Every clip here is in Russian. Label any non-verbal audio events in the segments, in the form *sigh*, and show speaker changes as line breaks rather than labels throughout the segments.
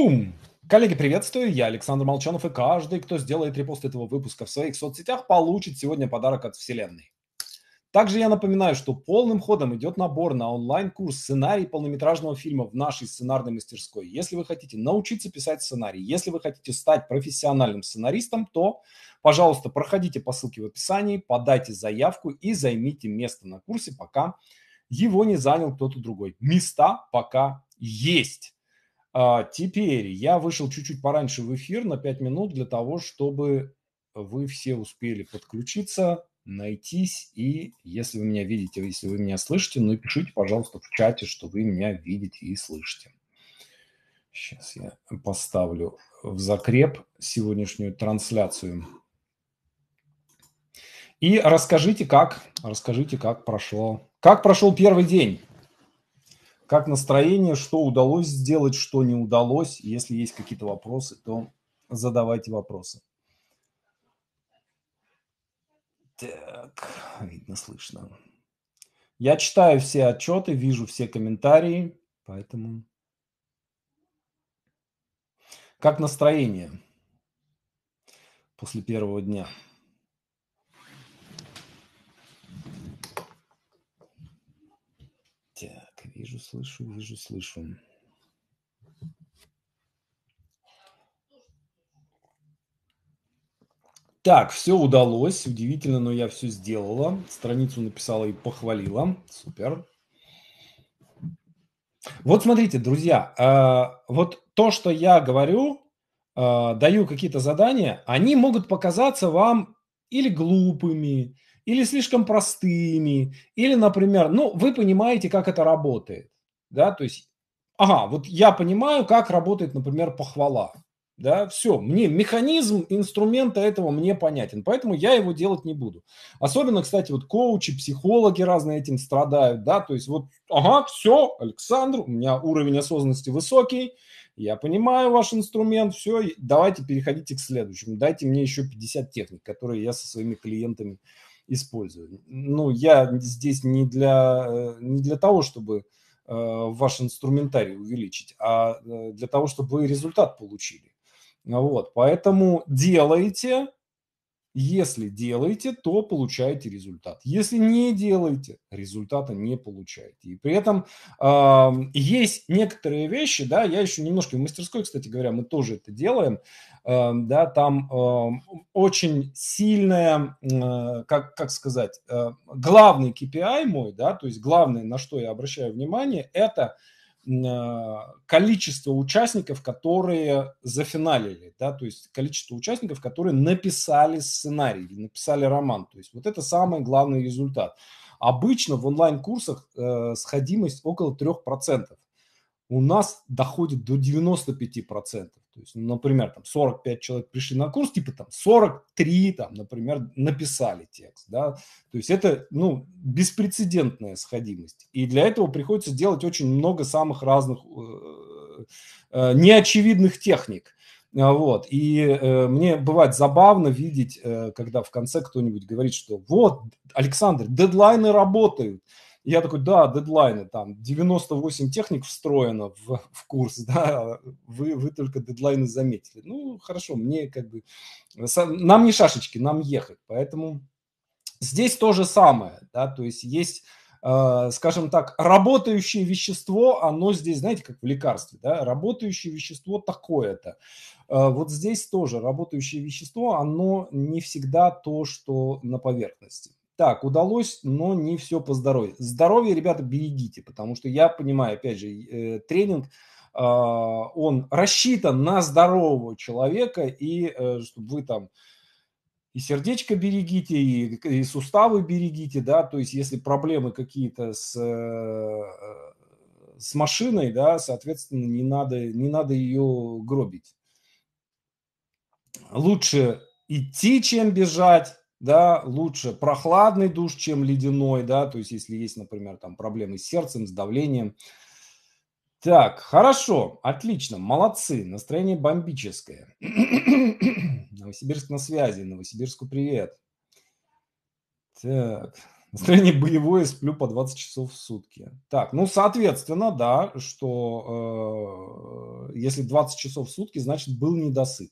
Бум! Коллеги, приветствую, я Александр Молчанов, и каждый, кто сделает репост этого выпуска в своих соцсетях, получит сегодня подарок от Вселенной. Также я напоминаю, что полным ходом идет набор на онлайн-курс «Сценарий полнометражного фильма» в нашей сценарной мастерской. Если вы хотите научиться писать сценарий, если вы хотите стать профессиональным сценаристом, то, пожалуйста, проходите по ссылке в описании, подайте заявку и займите место на курсе, пока его не занял кто-то другой. Места пока есть. А, теперь я вышел чуть-чуть пораньше в эфир на 5 минут для того, чтобы вы все успели подключиться, найтись. И если вы меня видите, если вы меня слышите, напишите, пожалуйста, в чате, что вы меня видите и слышите. Сейчас я поставлю в закреп сегодняшнюю трансляцию. И расскажите, как, расскажите, как прошло, как прошел первый день. Как настроение, что удалось сделать, что не удалось. Если есть какие-то вопросы, то задавайте вопросы. Так, видно, слышно. Я читаю все отчеты, вижу все комментарии, поэтому... Как настроение после первого дня? Вижу, слышу, вижу, слышу. Так, все удалось. Удивительно, но я все сделала. Страницу написала и похвалила. Супер. Вот смотрите, друзья, э, вот то, что я говорю, э, даю какие-то задания, они могут показаться вам или глупыми, или слишком простыми, или, например, ну, вы понимаете, как это работает, да, то есть, ага, вот я понимаю, как работает, например, похвала, да, все, мне механизм инструмента этого мне понятен, поэтому я его делать не буду. Особенно, кстати, вот коучи, психологи разные этим страдают, да, то есть вот, ага, все, Александр, у меня уровень осознанности высокий, я понимаю ваш инструмент, все, давайте переходите к следующему, дайте мне еще 50 техник, которые я со своими клиентами использую. Ну, я здесь не для, э, не для того, чтобы э, ваш инструментарий увеличить, а э, для того, чтобы вы результат получили. Вот, поэтому делайте, если делаете, то получаете результат. Если не делаете, результата не получаете. И при этом э, есть некоторые вещи, да, я еще немножко в мастерской, кстати говоря, мы тоже это делаем, э, да, там э, очень сильная, э, как, как сказать, э, главный KPI мой, да, то есть главное, на что я обращаю внимание, это – Э, количество участников, которые зафиналили, да, то есть количество участников, которые написали сценарий, написали роман. То есть вот это самый главный результат. Обычно в онлайн-курсах э, сходимость около 3%. У нас доходит до 95%. То есть, например, там 45 человек пришли на курс, типа там 43, там, например, написали текст, да. То есть это, ну, беспрецедентная сходимость. И для этого приходится делать очень много самых разных э, э, неочевидных техник. А, вот. И э, мне бывает забавно видеть, э, когда в конце кто-нибудь говорит, что вот, Александр, дедлайны работают. Я такой, да, дедлайны, там 98 техник встроено в, в курс, *laughs* да, вы, вы только дедлайны заметили. Ну, хорошо, мне как бы, нам не шашечки, нам ехать, поэтому здесь то же самое, да, то есть есть э, скажем так, работающее вещество, оно здесь, знаете, как в лекарстве, да, работающее вещество такое-то. Э, вот здесь тоже работающее вещество, оно не всегда то, что на поверхности. Так, удалось, но не все по здоровью. Здоровье, ребята, берегите, потому что я понимаю, опять же, э, тренинг, а, он рассчитан на здорового человека, и э, чтобы вы там и сердечко берегите, и, и суставы берегите, да, то есть если проблемы какие-то с, э, с машиной, да, соответственно, не надо, не надо ее гробить. Лучше идти, чем бежать, да, лучше прохладный душ, чем ледяной, да, то есть если есть, например, там проблемы с сердцем, с давлением. Так, хорошо, отлично, молодцы, настроение бомбическое. *clears throat* Новосибирск на связи, Новосибирску привет. Так, *laughs* настроение боевое, сплю по 20 часов в сутки. Так, ну, соответственно, да, что э, если 20 часов в сутки, значит, был недосып.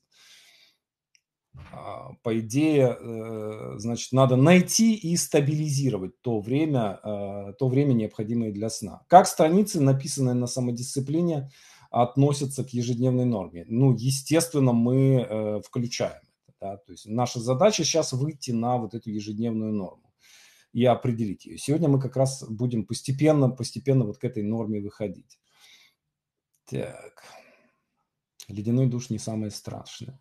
А, по идее, э, значит, надо найти и стабилизировать то время, э, то время, необходимое для сна. Как страницы, написанные на самодисциплине, относятся к ежедневной норме? Ну, естественно, мы э, включаем. Да? То есть наша задача сейчас выйти на вот эту ежедневную норму и определить ее. Сегодня мы как раз будем постепенно, постепенно вот к этой норме выходить. Так. Ледяной душ не самое страшное.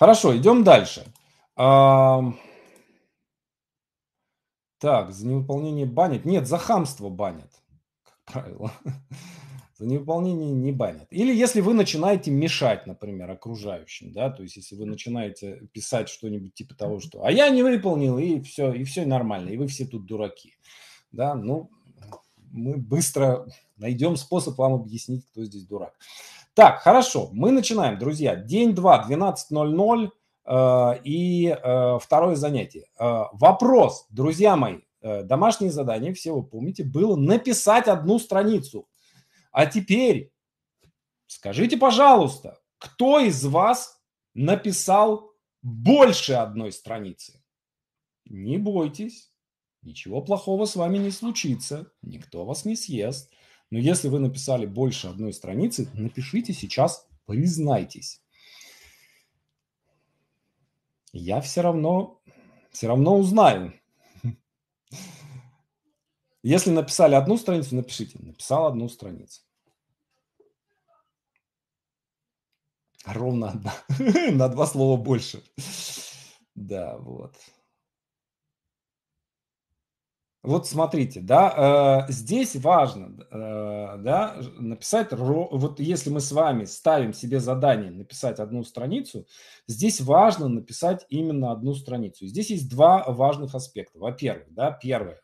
Хорошо, идем дальше. А... Так, за невыполнение банят. Нет, за хамство банят, как правило. *laughs* За невыполнение не банят. Или если вы начинаете мешать, например, окружающим, да, то есть если вы начинаете писать что-нибудь типа того, что «а я не выполнил», и все, и все нормально, и вы все тут дураки, да, ну, мы быстро найдем способ вам объяснить, кто здесь дурак. Так, хорошо, мы начинаем, друзья. День 2, 12.00 э, и э, второе занятие. Э, вопрос, друзья мои, э, домашнее задание, все вы помните, было написать одну страницу. А теперь скажите, пожалуйста, кто из вас написал больше одной страницы? Не бойтесь, ничего плохого с вами не случится, никто вас не съест. Но если вы написали больше одной страницы, напишите сейчас «признайтесь». Я все равно, все равно узнаю. Если написали одну страницу, напишите. Написал одну страницу. Ровно одна. *laughs* на два слова больше. Да, вот. Вот смотрите, да, э, здесь важно, э, да, написать, ро. вот если мы с вами ставим себе задание написать одну страницу, здесь важно написать именно одну страницу. здесь есть два важных аспекта. Во-первых, да, первое,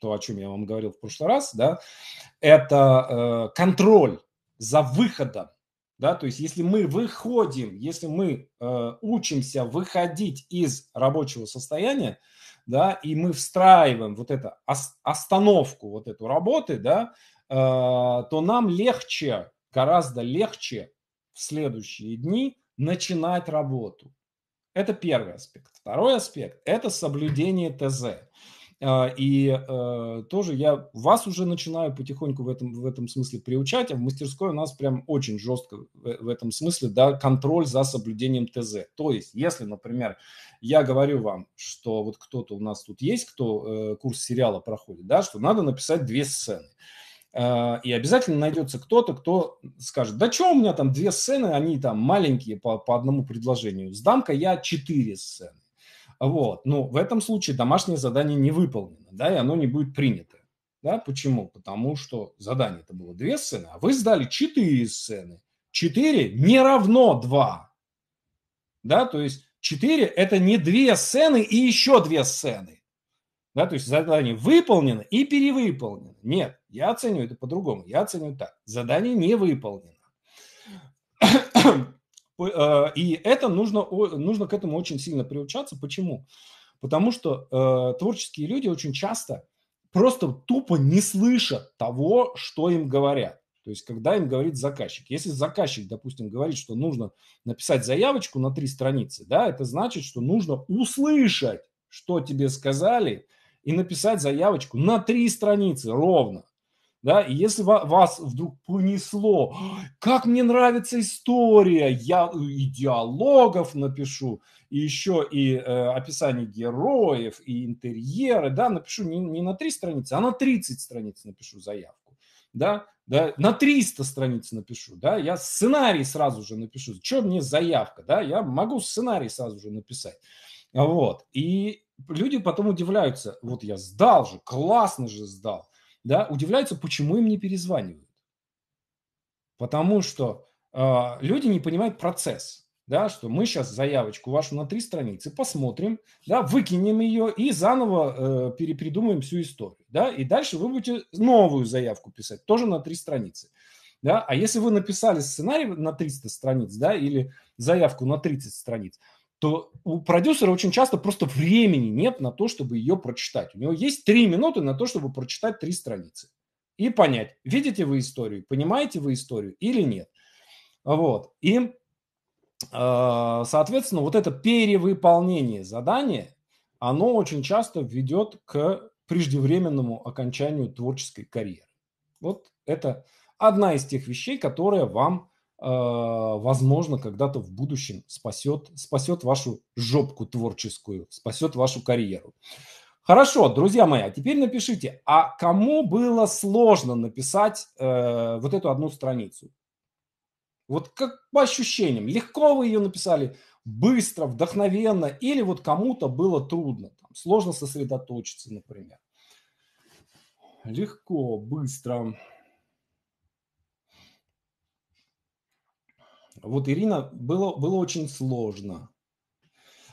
то, о чем я вам говорил в прошлый раз, да, это э, контроль за выходом, да, то есть если мы выходим, если мы э, учимся выходить из рабочего состояния, да, и мы встраиваем вот эту остановку вот эту работы, да, э, то нам легче, гораздо легче в следующие дни начинать работу. Это первый аспект. Второй аспект – это соблюдение ТЗ. А, и э, тоже я вас уже начинаю потихоньку в этом, в этом смысле приучать, а в мастерской у нас прям очень жестко э, в этом смысле да, контроль за соблюдением ТЗ. То есть, если, например, я говорю вам, что вот кто-то у нас тут есть, кто э, курс сериала проходит, да, что надо написать две сцены. И обязательно найдется кто-то, кто скажет, да что у меня там две сцены, они там маленькие по, по одному предложению. Сдам-ка я четыре сцены. Вот. Но ну, в этом случае домашнее задание не выполнено, да, и оно не будет принято. Да, почему? Потому что задание это было две сцены, а вы сдали четыре сцены. Четыре не равно два. Да, то есть четыре это не две сцены и еще две сцены. Да, то есть задание выполнено и перевыполнено. Нет, я оцениваю это по-другому. Я оцениваю так. Задание не выполнено. А, и это нужно, нужно к этому очень сильно приучаться. Почему? Потому что э, творческие люди очень часто просто тупо не слышат того, что им говорят. То есть, когда им говорит заказчик. Если заказчик, допустим, говорит, что нужно написать заявочку на три страницы, да, это значит, что нужно услышать, что тебе сказали, и написать заявочку на три страницы ровно. Да? И если вас вдруг понесло, как мне нравится история, я э, и диалогов напишу, и еще и э, описание героев, и интерьеры, да, напишу не, не на три страницы, а на 30 страниц напишу заявку, да, да, на 300 страниц напишу, да, я сценарий сразу же напишу, что мне заявка, да, я могу сценарий сразу же написать, вот, и люди потом удивляются, вот я сдал же, классно же сдал, да, удивляются, почему им не перезванивают. Потому что э, люди не понимают процесс, да, что мы сейчас заявочку вашу на три страницы посмотрим, да, выкинем ее и заново э, перепридумаем всю историю, да, и дальше вы будете новую заявку писать, тоже на три страницы. Да? А если вы написали сценарий на 300 страниц, да, или заявку на 30 страниц, то у продюсера очень часто просто времени нет на то, чтобы ее прочитать. У него есть три минуты на то, чтобы прочитать три страницы и понять, видите вы историю, понимаете вы историю или нет. Вот. И, а, соответственно, вот это перевыполнение задания, оно очень часто ведет к преждевременному окончанию творческой карьеры. Вот это одна из тех вещей, которая вам а, возможно, когда-то в будущем спасет, спасет вашу жопку творческую, спасет вашу карьеру. Хорошо, друзья мои, а теперь напишите, а кому было сложно написать э, вот эту одну страницу? Вот как по ощущениям, легко вы ее написали, быстро, вдохновенно, или вот кому-то было трудно, там, сложно сосредоточиться, например. Легко, быстро. Вот, Ирина, было, было очень сложно.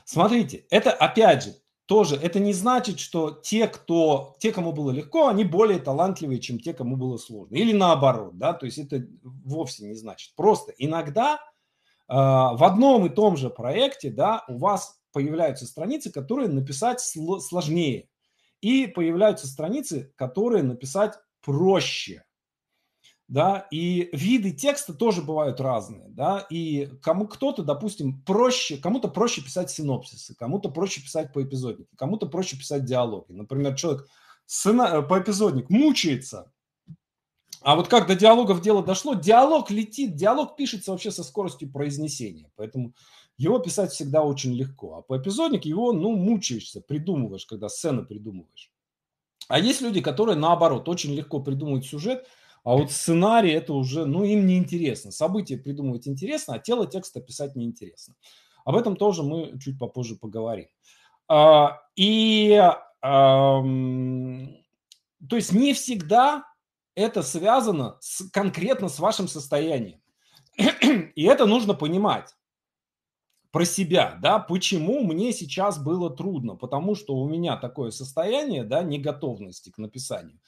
Смотрите, это опять же тоже, это не значит, что те, кто, те, кому было легко, они более талантливые, чем те, кому было сложно. Или наоборот, да, то есть это вовсе не значит. Просто иногда э, в одном и том же проекте, да, у вас появляются страницы, которые написать сл- сложнее, и появляются страницы, которые написать проще да, и виды текста тоже бывают разные, да, и кому кто-то, допустим, проще, кому-то проще писать синопсисы, кому-то проще писать по эпизоднику, кому-то проще писать диалоги. Например, человек сына, по эпизодник мучается, а вот как до диалогов дело дошло, диалог летит, диалог пишется вообще со скоростью произнесения, поэтому его писать всегда очень легко, а по эпизодник его, ну, мучаешься, придумываешь, когда сцены придумываешь. А есть люди, которые, наоборот, очень легко придумывают сюжет – а вот сценарий это уже, ну, им не интересно. События придумывать интересно, а тело текста писать не интересно. Об этом тоже мы чуть попозже поговорим. А, и то есть не всегда это связано с, конкретно с вашим состоянием. *clears throat* И это нужно понимать про себя, да, почему мне сейчас было трудно, потому что у меня такое состояние, да, неготовности к написанию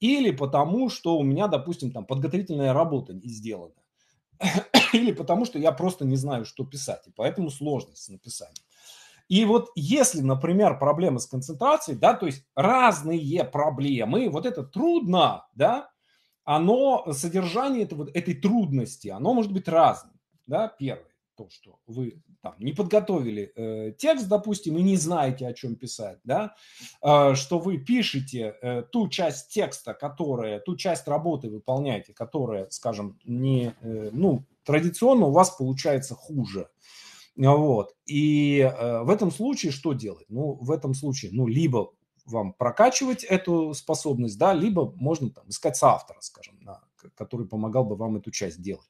или потому, что у меня, допустим, там подготовительная работа не сделана, *coughs* или потому, что я просто не знаю, что писать, и поэтому сложность с написанием. И вот если, например, проблемы с концентрацией, да, то есть разные проблемы, вот это трудно, да, оно, содержание этого, этой трудности, оно может быть разным, да, первое то, что вы там не подготовили э, текст, допустим, и не знаете, о чем писать, да, э, что вы пишете э, ту часть текста, которая, ту часть работы выполняете, которая, скажем, не, э, ну, традиционно у вас получается хуже, вот. И э, в этом случае что делать? Ну, в этом случае, ну, либо вам прокачивать эту способность, да, либо можно там искать соавтора, скажем, на, который помогал бы вам эту часть делать.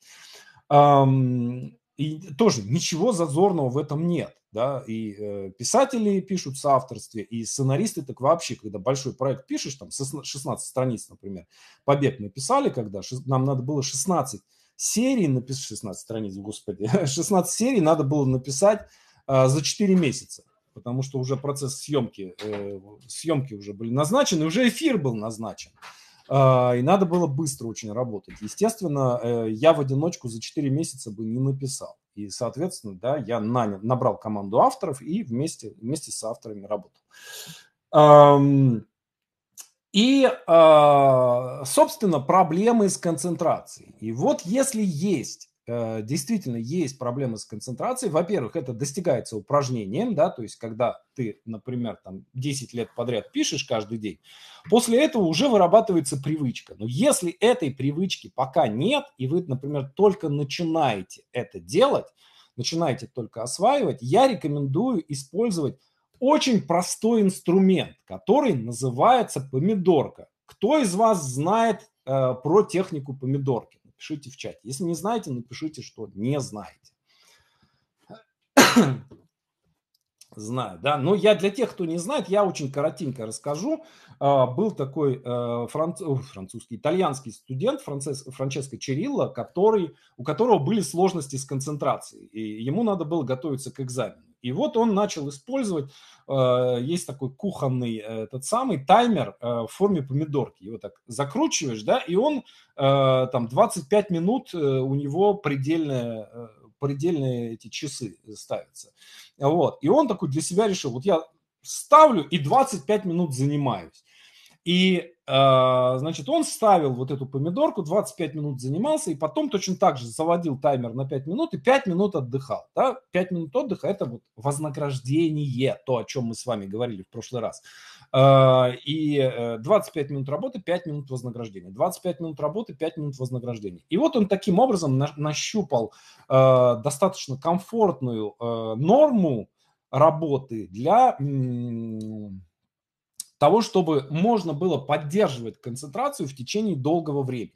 И тоже ничего зазорного в этом нет. Да? И э, писатели пишут в соавторстве, и сценаристы так вообще, когда большой проект пишешь, там 16 страниц, например, «Побег» мы писали, когда нам надо было 16 серий написать, 16 страниц, господи, 16 *laughs* серий надо было написать э, за 4 месяца, потому что уже процесс съемки, э, съемки уже были назначены, уже эфир был назначен. А, и надо было быстро очень работать. Естественно, э, я в одиночку за 4 месяца бы не написал. И, соответственно, да, я нанял, набрал команду авторов и вместе, вместе с авторами работал. И, а, собственно, проблемы с концентрацией. И вот если есть Э, действительно есть проблемы с концентрацией. Во-первых, это достигается упражнением, да, то есть когда ты, например, там 10 лет подряд пишешь каждый день, после этого уже вырабатывается привычка. Но если этой привычки пока нет, и вы, например, только начинаете это делать, начинаете только осваивать, я рекомендую использовать очень простой инструмент, который называется помидорка. Кто из вас знает э, про технику помидорки? напишите в чате. Если не знаете, напишите, что не знаете. Знаю, да. Но я для тех, кто не знает, я очень коротенько расскажу. А, был такой э, франц... французский, итальянский студент Францис... Франческо Черилло, который... у которого были сложности с концентрацией. И ему надо было готовиться к экзамену. И вот он начал использовать, э, есть такой кухонный э, этот самый таймер э, в форме помидорки. Его так закручиваешь, да, и он там 25 минут у него предельная предельные эти часы ставятся. Вот. И он такой для себя решил, вот я ставлю и 25 минут занимаюсь. И а, значит, он ставил вот эту помидорку, 25 минут занимался, и потом точно так же заводил таймер на 5 минут и 5 минут отдыхал. Да? 5 минут отдыха – это вот вознаграждение, то, о чем мы с вами говорили в прошлый раз. А, и 25 э, минут работы, 5 минут вознаграждения. 25 минут работы, 5 минут вознаграждения. И вот он таким образом нащупал э, достаточно комфортную э, норму работы для того, чтобы можно было поддерживать концентрацию в течение долгого времени.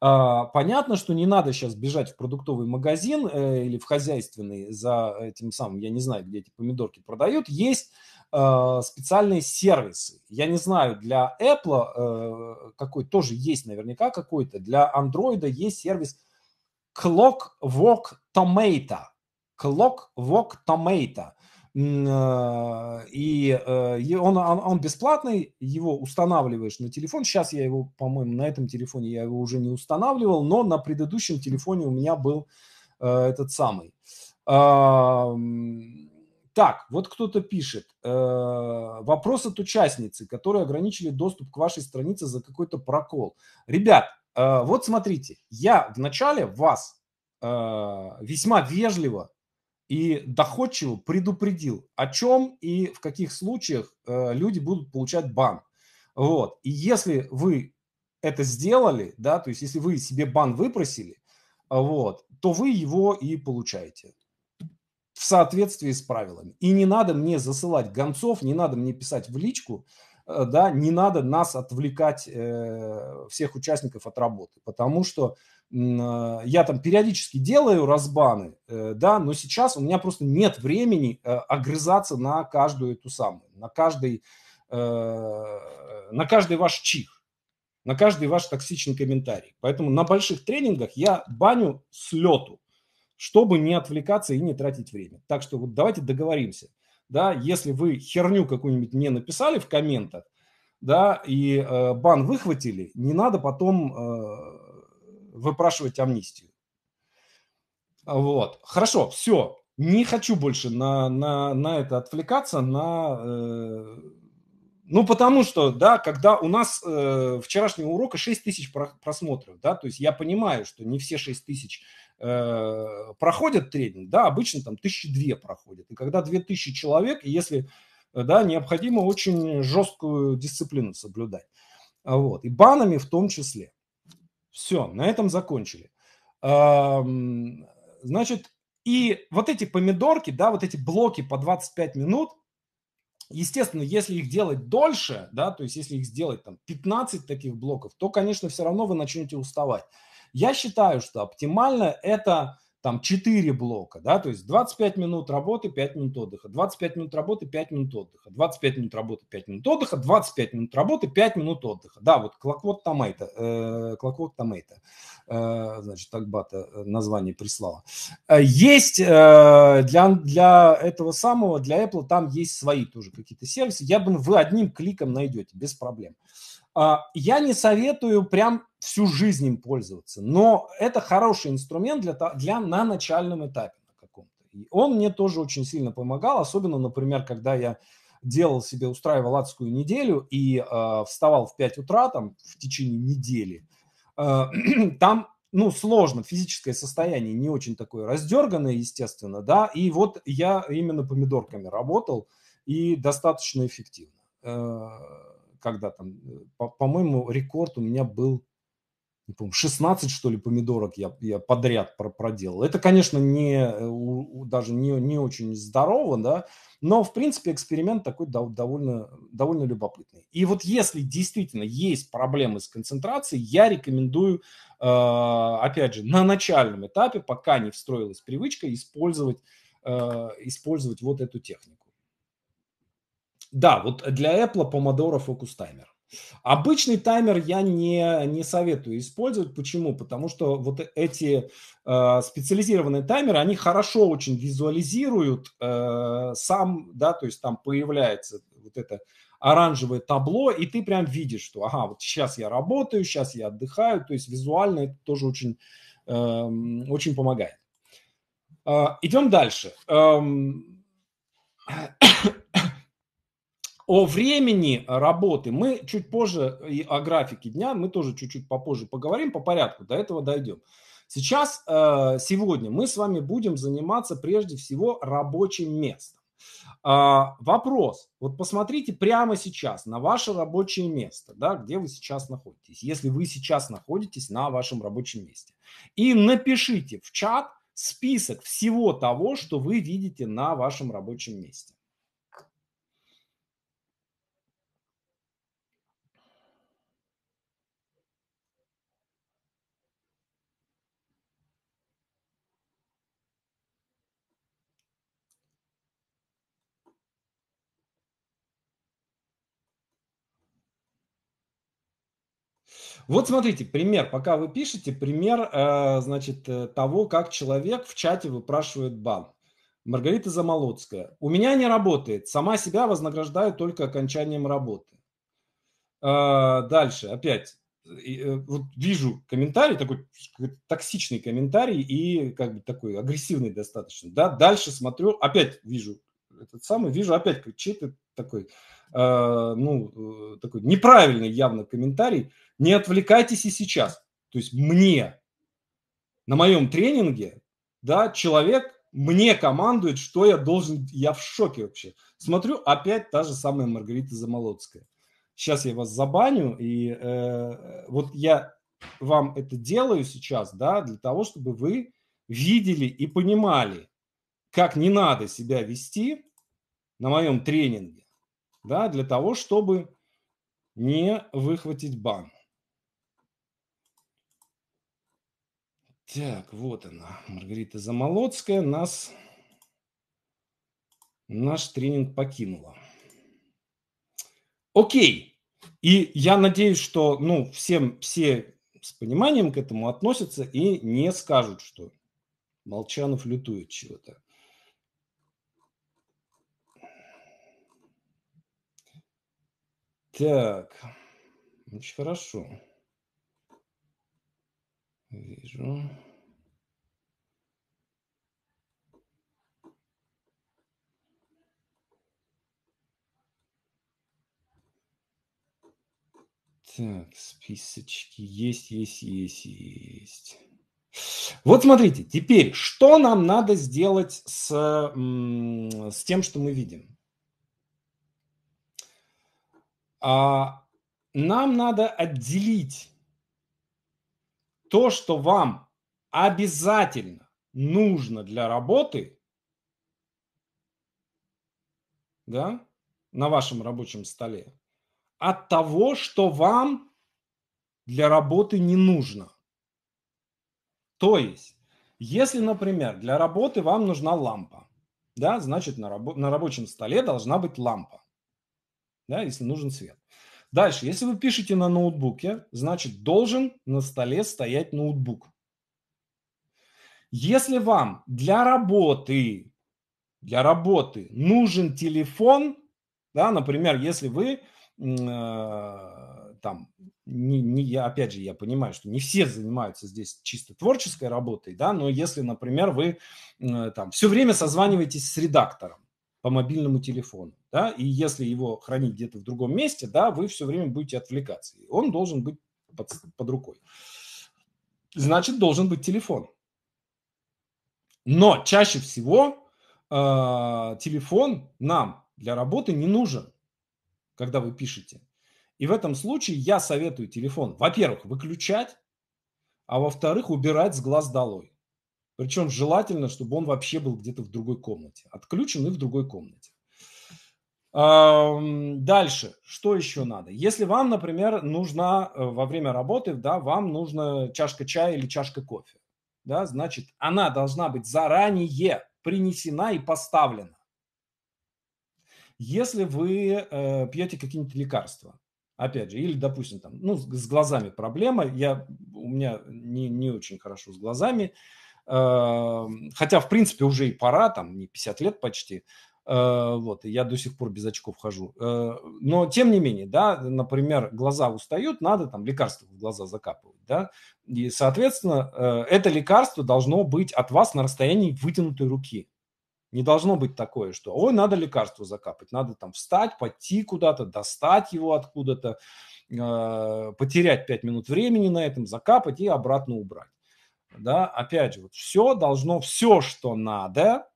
А, понятно, что не надо сейчас бежать в продуктовый магазин э, или в хозяйственный за этим самым, я не знаю, где эти помидорки продают. Есть а, специальные сервисы. Я не знаю, для Apple э, какой тоже есть наверняка какой-то, для Android есть сервис Clockwork Tomato. Clockwork Tomato. А, и э, он, он, он бесплатный, его устанавливаешь на телефон. Сейчас я его, по-моему, на этом телефоне я его уже не устанавливал, но на предыдущем телефоне у меня был э, этот самый. Так, вот кто-то пишет. Э, вопрос от участницы, которые ограничили доступ к вашей странице за какой-то прокол. Ребят, вот смотрите, я вначале вас весьма вежливо и доходчиво предупредил, о чем и в каких случаях э, люди будут получать бан. Вот. И если вы это сделали, да, то есть если вы себе бан выпросили, вот, то вы его и получаете в соответствии с правилами. И не надо мне засылать гонцов, не надо мне писать в личку, э, да, не надо нас отвлекать э, всех участников от работы, потому что а, я там периодически делаю разбаны, э, да, но сейчас у меня просто нет времени э, огрызаться на каждую эту самую, на каждый, э, на каждый ваш чих, на каждый ваш токсичный комментарий. Поэтому на больших тренингах я баню с лету, чтобы не отвлекаться и не тратить время. Так что вот давайте договоримся. Да, если вы херню какую-нибудь мне написали в комментах, да, и э, бан выхватили, не надо потом э, выпрашивать амнистию. Вот. Хорошо, все. Не хочу больше на, на, на это отвлекаться, на... Э, ну, потому что, да, когда у нас э, вчерашнего урока 6 тысяч просмотров, да, то есть я понимаю, что не все 6 тысяч э, проходят тренинг, да, обычно там тысячи две проходят. И когда две тысячи человек, если, да, необходимо очень жесткую дисциплину соблюдать. Вот. И банами в том числе. Все, на этом закончили. Значит, и вот эти помидорки, да, вот эти блоки по 25 минут, естественно, если их делать дольше, да, то есть если их сделать там 15 таких блоков, то, конечно, все равно вы начнете уставать. Я считаю, что оптимально это там 4 блока, да, то есть 25 минут работы, 5 минут отдыха, 25 минут работы, 5 минут отдыха, 25 минут работы, 5 минут отдыха, 25 минут работы, 5 минут отдыха. Да, вот Clockwork Tomato, э, Clockwork Tomato, э, значит, Акбата э, название прислала. Э, есть э, для, для этого самого, для Apple там есть свои тоже какие-то сервисы. Я думаю, вы одним кликом найдете без проблем. А, я не советую прям всю жизнь им пользоваться. Но это хороший инструмент для, для на начальном этапе на каком-то. И он мне тоже очень сильно помогал, особенно, например, когда я делал себе, устраивал адскую неделю и э, вставал в 5 утра там в течение недели. Э, *clears throat* там ну, сложно, физическое состояние не очень такое раздерганное, естественно, да, и вот я именно помидорками работал, и достаточно эффективно. Э, когда там, э, по-моему, рекорд у меня был не помню, 16, что ли, помидорок я, я подряд проделал. Это, конечно, не, э, даже не, не очень здорово, да, но, в принципе, эксперимент такой довольно, довольно любопытный. И вот если действительно есть проблемы с концентрацией, я рекомендую, э, опять же, на начальном этапе, пока не встроилась привычка, использовать, э, использовать вот эту технику. Да, вот для Apple помодоро фокус таймер. Обычный таймер я не, не советую использовать. Почему? Потому что вот эти э, специализированные таймеры, они хорошо очень визуализируют э, сам, да, то есть там появляется вот это оранжевое табло, и ты прям видишь, что, ага, вот сейчас я работаю, сейчас я отдыхаю, то есть визуально это тоже очень, э, очень помогает. Э, идем дальше. Эм, о времени работы мы чуть позже, э, и о графике дня мы тоже чуть-чуть попозже поговорим, по порядку, до этого дойдем. Сейчас, э, сегодня мы с вами будем заниматься прежде всего рабочим местом. А, вопрос. Вот посмотрите прямо сейчас на ваше рабочее место, да, где вы сейчас находитесь, если вы сейчас находитесь на вашем рабочем месте. И напишите в чат список всего того, что вы видите на вашем рабочем месте. Вот смотрите, пример, пока вы пишете, пример, э, значит, э, того, как человек в чате выпрашивает бан. Маргарита Замолодская. У меня не работает. Сама себя вознаграждаю только окончанием работы. Э, дальше, опять. Вот вижу комментарий, такой токсичный комментарий и как бы такой агрессивный достаточно. Да? Дальше смотрю, опять вижу этот самый, вижу опять чей-то такой, а, ну, э, ну, такой неправильный явно комментарий. Не отвлекайтесь и сейчас. То есть мне на моем тренинге, да, человек мне командует, что я должен, я в шоке вообще. Смотрю, опять та же самая Маргарита Замолодская. Сейчас я вас забаню, и э, вот я вам это делаю сейчас, да, для того, чтобы вы видели и понимали, как не надо себя вести, на моем тренинге, да, для того, чтобы не выхватить бан. Так, вот она, Маргарита Замолодская, нас, наш тренинг покинула. Окей, и я надеюсь, что, ну, всем, все с пониманием к этому относятся и не скажут, что Молчанов лютует чего-то. Так, очень хорошо. Вижу. Так, списочки есть, есть, есть, есть. Вот смотрите, теперь что нам надо сделать с, с тем, что мы видим? А нам надо отделить то, что вам обязательно нужно для работы, да, на вашем рабочем столе, от того, что вам для работы не нужно. То есть, если, например, для работы вам нужна лампа, да, значит на, рабо- на рабочем столе должна быть лампа да, если нужен свет. Дальше, если вы пишете на ноутбуке, значит, должен на столе стоять ноутбук. Если вам для работы, для работы нужен телефон, да, например, если вы э, там, не, не, я, опять же, я понимаю, что не все занимаются здесь чисто творческой работой, да, но если, например, вы э, там все время созваниваетесь с редактором по мобильному телефону, да, и если его хранить где-то в другом месте, да, вы все время будете отвлекаться. И он должен быть под, под рукой. Значит, должен быть телефон. Но чаще всего э, телефон нам для работы не нужен, когда вы пишете. И в этом случае я советую телефон, во-первых, выключать, а во-вторых, убирать с глаз долой. Причем желательно, чтобы он вообще был где-то в другой комнате, отключен и в другой комнате. Дальше, что еще надо? Если вам, например, нужна э, во время работы, да, вам нужна чашка чая или чашка кофе, да, значит, она должна быть заранее принесена и поставлена. Если вы э, пьете какие-нибудь лекарства, опять же, или, допустим, там, ну, с глазами проблема, я, у меня не, не очень хорошо с глазами, э, хотя, в принципе, уже и пора, там, не 50 лет почти, Э, вот, я до сих пор без очков хожу. Э, но, тем не менее, да, например, глаза устают, надо там лекарство в глаза закапывать, да, и, соответственно, э, это лекарство должно быть от вас на расстоянии вытянутой руки. Не должно быть такое, что, ой, надо лекарство закапать, надо там встать, пойти куда-то, достать его откуда-то, потерять 5 минут времени на этом, закапать и обратно убрать. Да, опять же, вот все должно, все, что надо,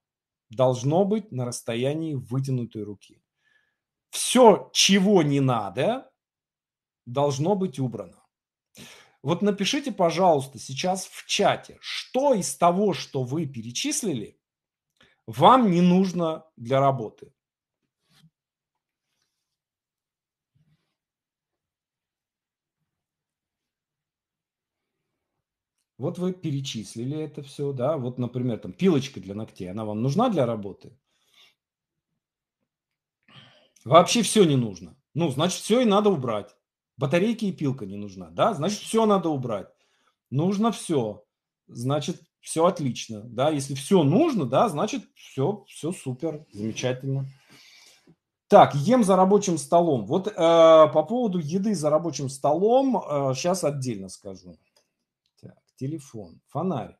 должно быть на расстоянии вытянутой руки. Все, чего не надо, должно быть убрано. Вот напишите, пожалуйста, сейчас в чате, что из того, что вы перечислили, вам не нужно для работы. Вот вы перечислили это все, да, вот, например, там пилочка для ногтей, она вам нужна для работы? Вообще все не нужно. Ну, значит, все и надо убрать. Батарейки и пилка не нужна, да, значит, все надо убрать. Нужно все, значит, все отлично, да, если все нужно, да, значит, все, все супер, замечательно. Так, ем за рабочим столом. Вот э, по поводу еды за рабочим столом э, сейчас отдельно скажу телефон, фонарь.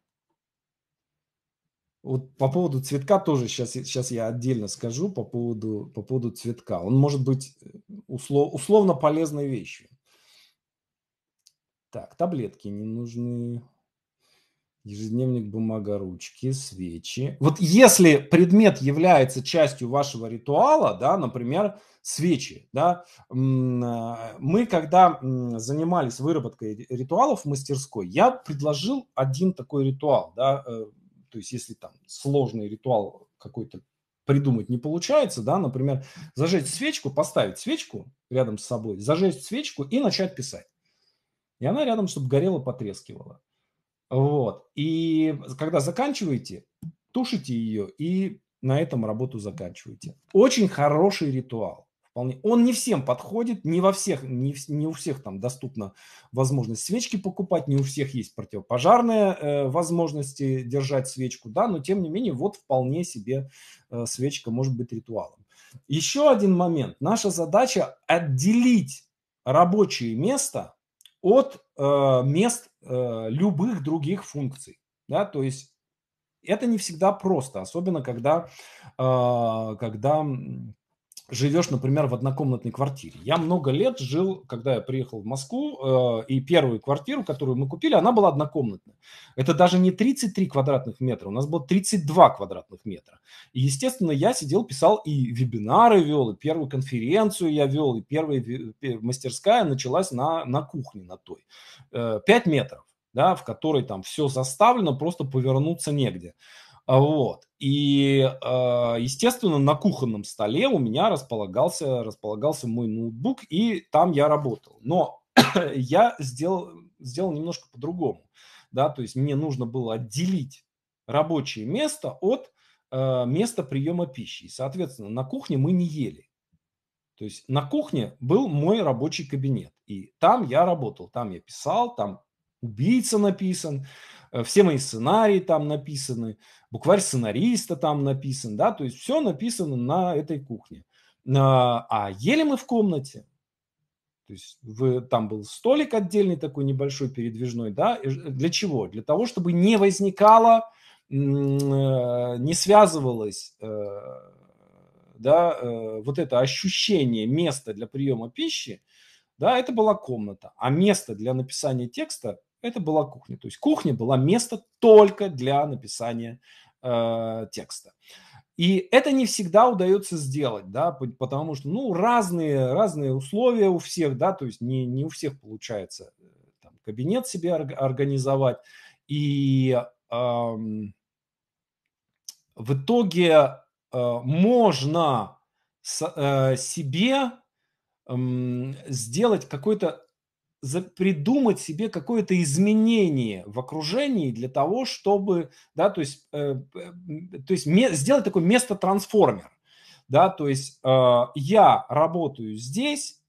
Вот по поводу цветка тоже сейчас, сейчас я отдельно скажу по поводу, по поводу цветка. Он может быть э, услов, условно полезной вещью. Так, таблетки не нужны ежедневник, бумага, ручки, свечи. Вот если предмет является частью вашего ритуала, да, например, свечи, да, э, мы когда занимались выработкой ритуалов в мастерской, я предложил один такой ритуал, да, э, то есть если там сложный ритуал какой-то придумать не получается, да, например, зажечь свечку, поставить свечку рядом с собой, зажечь свечку и начать писать. И она рядом, чтобы горела, потрескивала. Вот. И когда заканчиваете, тушите ее и на этом работу заканчиваете. Очень хороший ритуал. Вполне. Он не всем подходит, не во всех, не, не у всех там доступна возможность свечки покупать, не у всех есть противопожарные э, возможности держать свечку, да, но тем не менее вот вполне себе э, свечка может быть ритуалом. Еще один момент. Наша задача отделить рабочее место от э, мест э, любых других функций. Да? То есть это не всегда просто, особенно когда, э, когда живешь, например, в однокомнатной квартире. Я много лет жил, когда я приехал в Москву, э, и первую квартиру, которую мы купили, она была однокомнатная. Это даже не 33 квадратных метра, у нас было 32 квадратных метра. И, естественно, я сидел, писал и вебинары вел, и первую конференцию я вел, и первая мастерская началась на, на кухне на той. Э, 5 метров, да, в которой там все заставлено, просто повернуться негде. А, вот. И, а, естественно, на кухонном столе у меня располагался, располагался мой ноутбук, и там я работал. Но *clears throat* я сделал, сделал немножко по-другому. Да, то есть мне нужно было отделить рабочее место от а, места приема пищи. И, соответственно, на кухне мы не ели. То есть на кухне был мой рабочий кабинет. И там я работал, там я писал, там убийца написан, Э, все мои сценарии там написаны, букварь сценариста там написан, да, то есть все написано на этой кухне. А, а ели мы в комнате, то есть вы, там был столик отдельный такой небольшой передвижной, да, для чего? Для того, чтобы не возникало, э, не связывалось, э, да, вот это ощущение места для приема пищи, да, это была комната, а место для написания текста это была кухня. То есть кухня была место только для написания э, текста. И это не всегда удается сделать, да, потому что, ну, разные, разные условия у всех, да, то есть не, не у всех получается э, там, кабинет себе организовать. И эм, в итоге э, можно с, э, себе э, сделать какой-то придумать себе какое-то изменение в окружении для того, чтобы, да, то есть, э, э то есть сделать такое место трансформер, да, то есть э, я работаю здесь,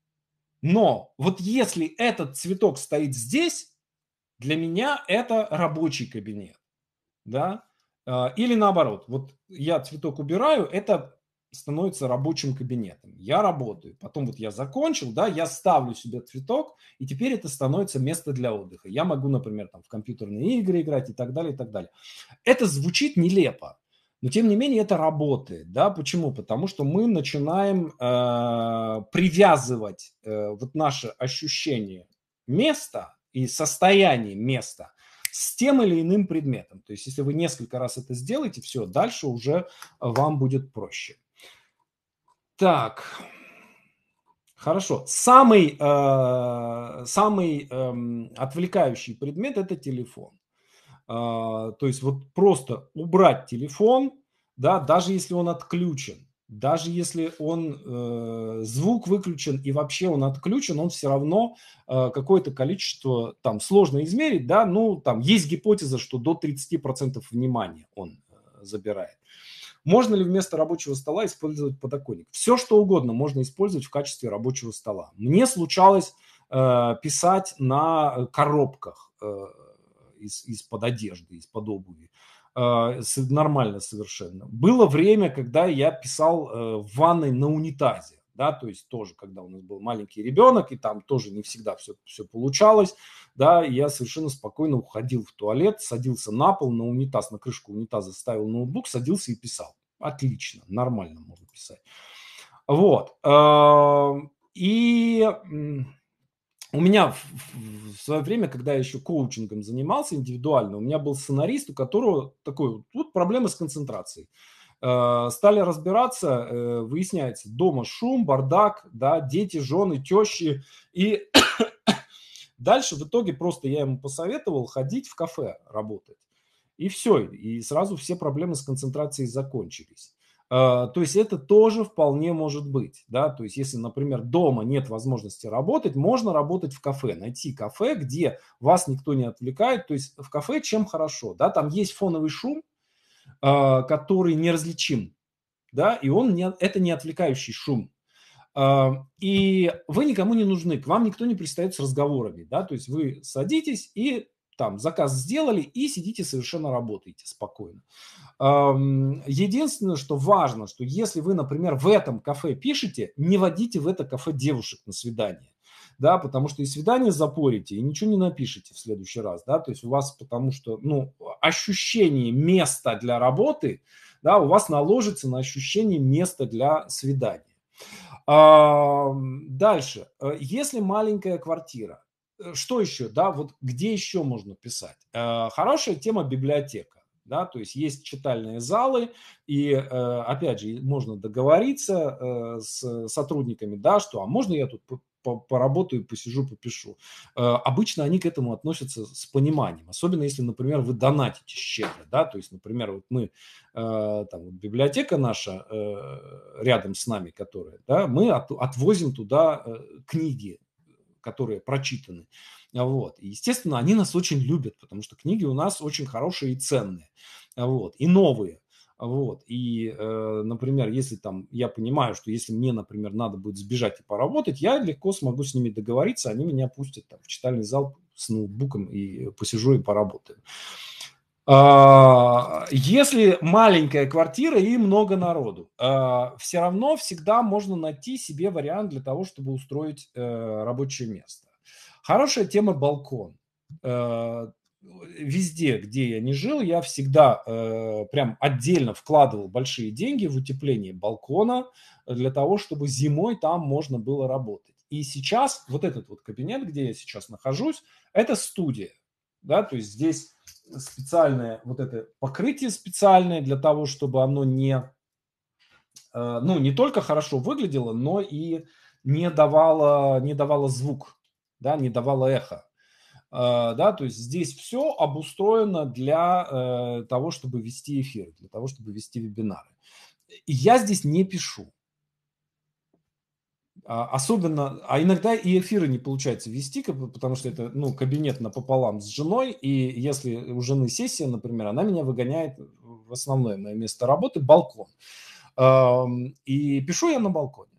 но вот если этот цветок стоит здесь, для меня это рабочий кабинет, да, э, или наоборот, вот я цветок убираю, это становится рабочим кабинетом. Я работаю, потом вот я закончил, да, я ставлю себе цветок, и теперь это становится место для отдыха. Я могу, например, там в компьютерные игры играть и так далее, и так далее. Это звучит нелепо, но тем не менее это работает, да? Почему? Потому что мы начинаем э, привязывать э, вот наше ощущение места и состояние места с тем или иным предметом. То есть, если вы несколько раз это сделаете, все, дальше уже вам будет проще. Так, хорошо. Самый, э, самый э, отвлекающий предмет – это телефон. Э, то есть вот просто убрать телефон, да, даже если он отключен, даже если он э, звук выключен и вообще он отключен, он все равно э, какое-то количество, там сложно измерить, да, ну там есть гипотеза, что до 30% внимания он э, забирает. Э, можно ли вместо рабочего стола использовать подоконник? Все, что угодно можно использовать в качестве рабочего стола. Мне случалось э, писать на коробках э, из, из-под одежды, из-под обуви. Э, нормально совершенно. Было время, когда я писал э, в ванной на унитазе да, то есть тоже, когда у нас был маленький ребенок, и там тоже не всегда все, все получалось, да, я совершенно спокойно уходил в туалет, садился на пол, на унитаз, на крышку унитаза ставил ноутбук, садился и писал. Отлично, нормально можно писать. Вот. Эм, и у меня в свое время, когда я еще коучингом занимался индивидуально, у меня был сценарист, у которого такой вот проблемы с концентрацией. Э, стали разбираться, э, выясняется, дома шум, бардак, да, дети, жены, тещи. И *coughs* дальше в итоге просто я ему посоветовал ходить в кафе работать. И все, и сразу все проблемы с концентрацией закончились. Э, то есть это тоже вполне может быть, да, то есть если, например, дома нет возможности работать, можно работать в кафе, найти кафе, где вас никто не отвлекает, то есть в кафе чем хорошо, да, там есть фоновый шум, а, который неразличим, да, и он не, это не отвлекающий шум. А, и вы никому не нужны, к вам никто не пристает с разговорами, да, то есть вы садитесь и там заказ сделали и сидите совершенно работаете спокойно. Единственное, что важно, что если вы, например, в этом кафе пишете, не водите в это кафе девушек на свидание да, потому что и свидание запорите, и ничего не напишите в следующий раз, да, то есть у вас потому что, ну, ощущение места для работы, да, у вас наложится на ощущение места для свидания. А, дальше, э, если маленькая квартира, э, что еще, да, вот где еще можно писать? А, хорошая тема библиотека да, то есть есть читальные залы, и, опять же, можно договориться с сотрудниками, да, что, а можно я тут поработаю, посижу, попишу. Э, обычно они к этому относятся с пониманием, особенно если, например, вы донатите щедро, да, то есть, например, вот мы, э, там, библиотека наша э, рядом с нами, которая, да, мы отвозим туда книги, которые прочитаны, вот, и, естественно, они нас очень любят, потому что книги у нас очень хорошие и ценные, вот, и новые, вот. И, э, например, если там я понимаю, что если мне, например, надо будет сбежать и поработать, я легко смогу с ними договориться, они меня пустят там, в читальный зал с ноутбуком и э, посижу и поработаю. А, если маленькая квартира и много народу, а, все равно всегда можно найти себе вариант для того, чтобы устроить э, рабочее место. Хорошая тема балкон. Э, везде, где я не жил, я всегда э, прям отдельно вкладывал большие деньги в утепление балкона э, для того, чтобы зимой там можно было работать. И сейчас вот этот вот кабинет, где я сейчас нахожусь, это студия, да, то есть здесь специальное вот это покрытие специальное для того, чтобы оно не, э, ну, не только хорошо выглядело, но и не давало, не давало звук, да, не давало эхо. Э, да, то есть здесь все обустроено для э, того, чтобы вести эфиры, для того, чтобы вести вебинары. И я здесь не пишу. А, особенно, а иногда и эфиры не получается вести, потому что это ну, кабинет пополам с женой, и если у жены сессия, например, она меня выгоняет в основное мое место работы – балкон. Эм, и пишу я на балконе.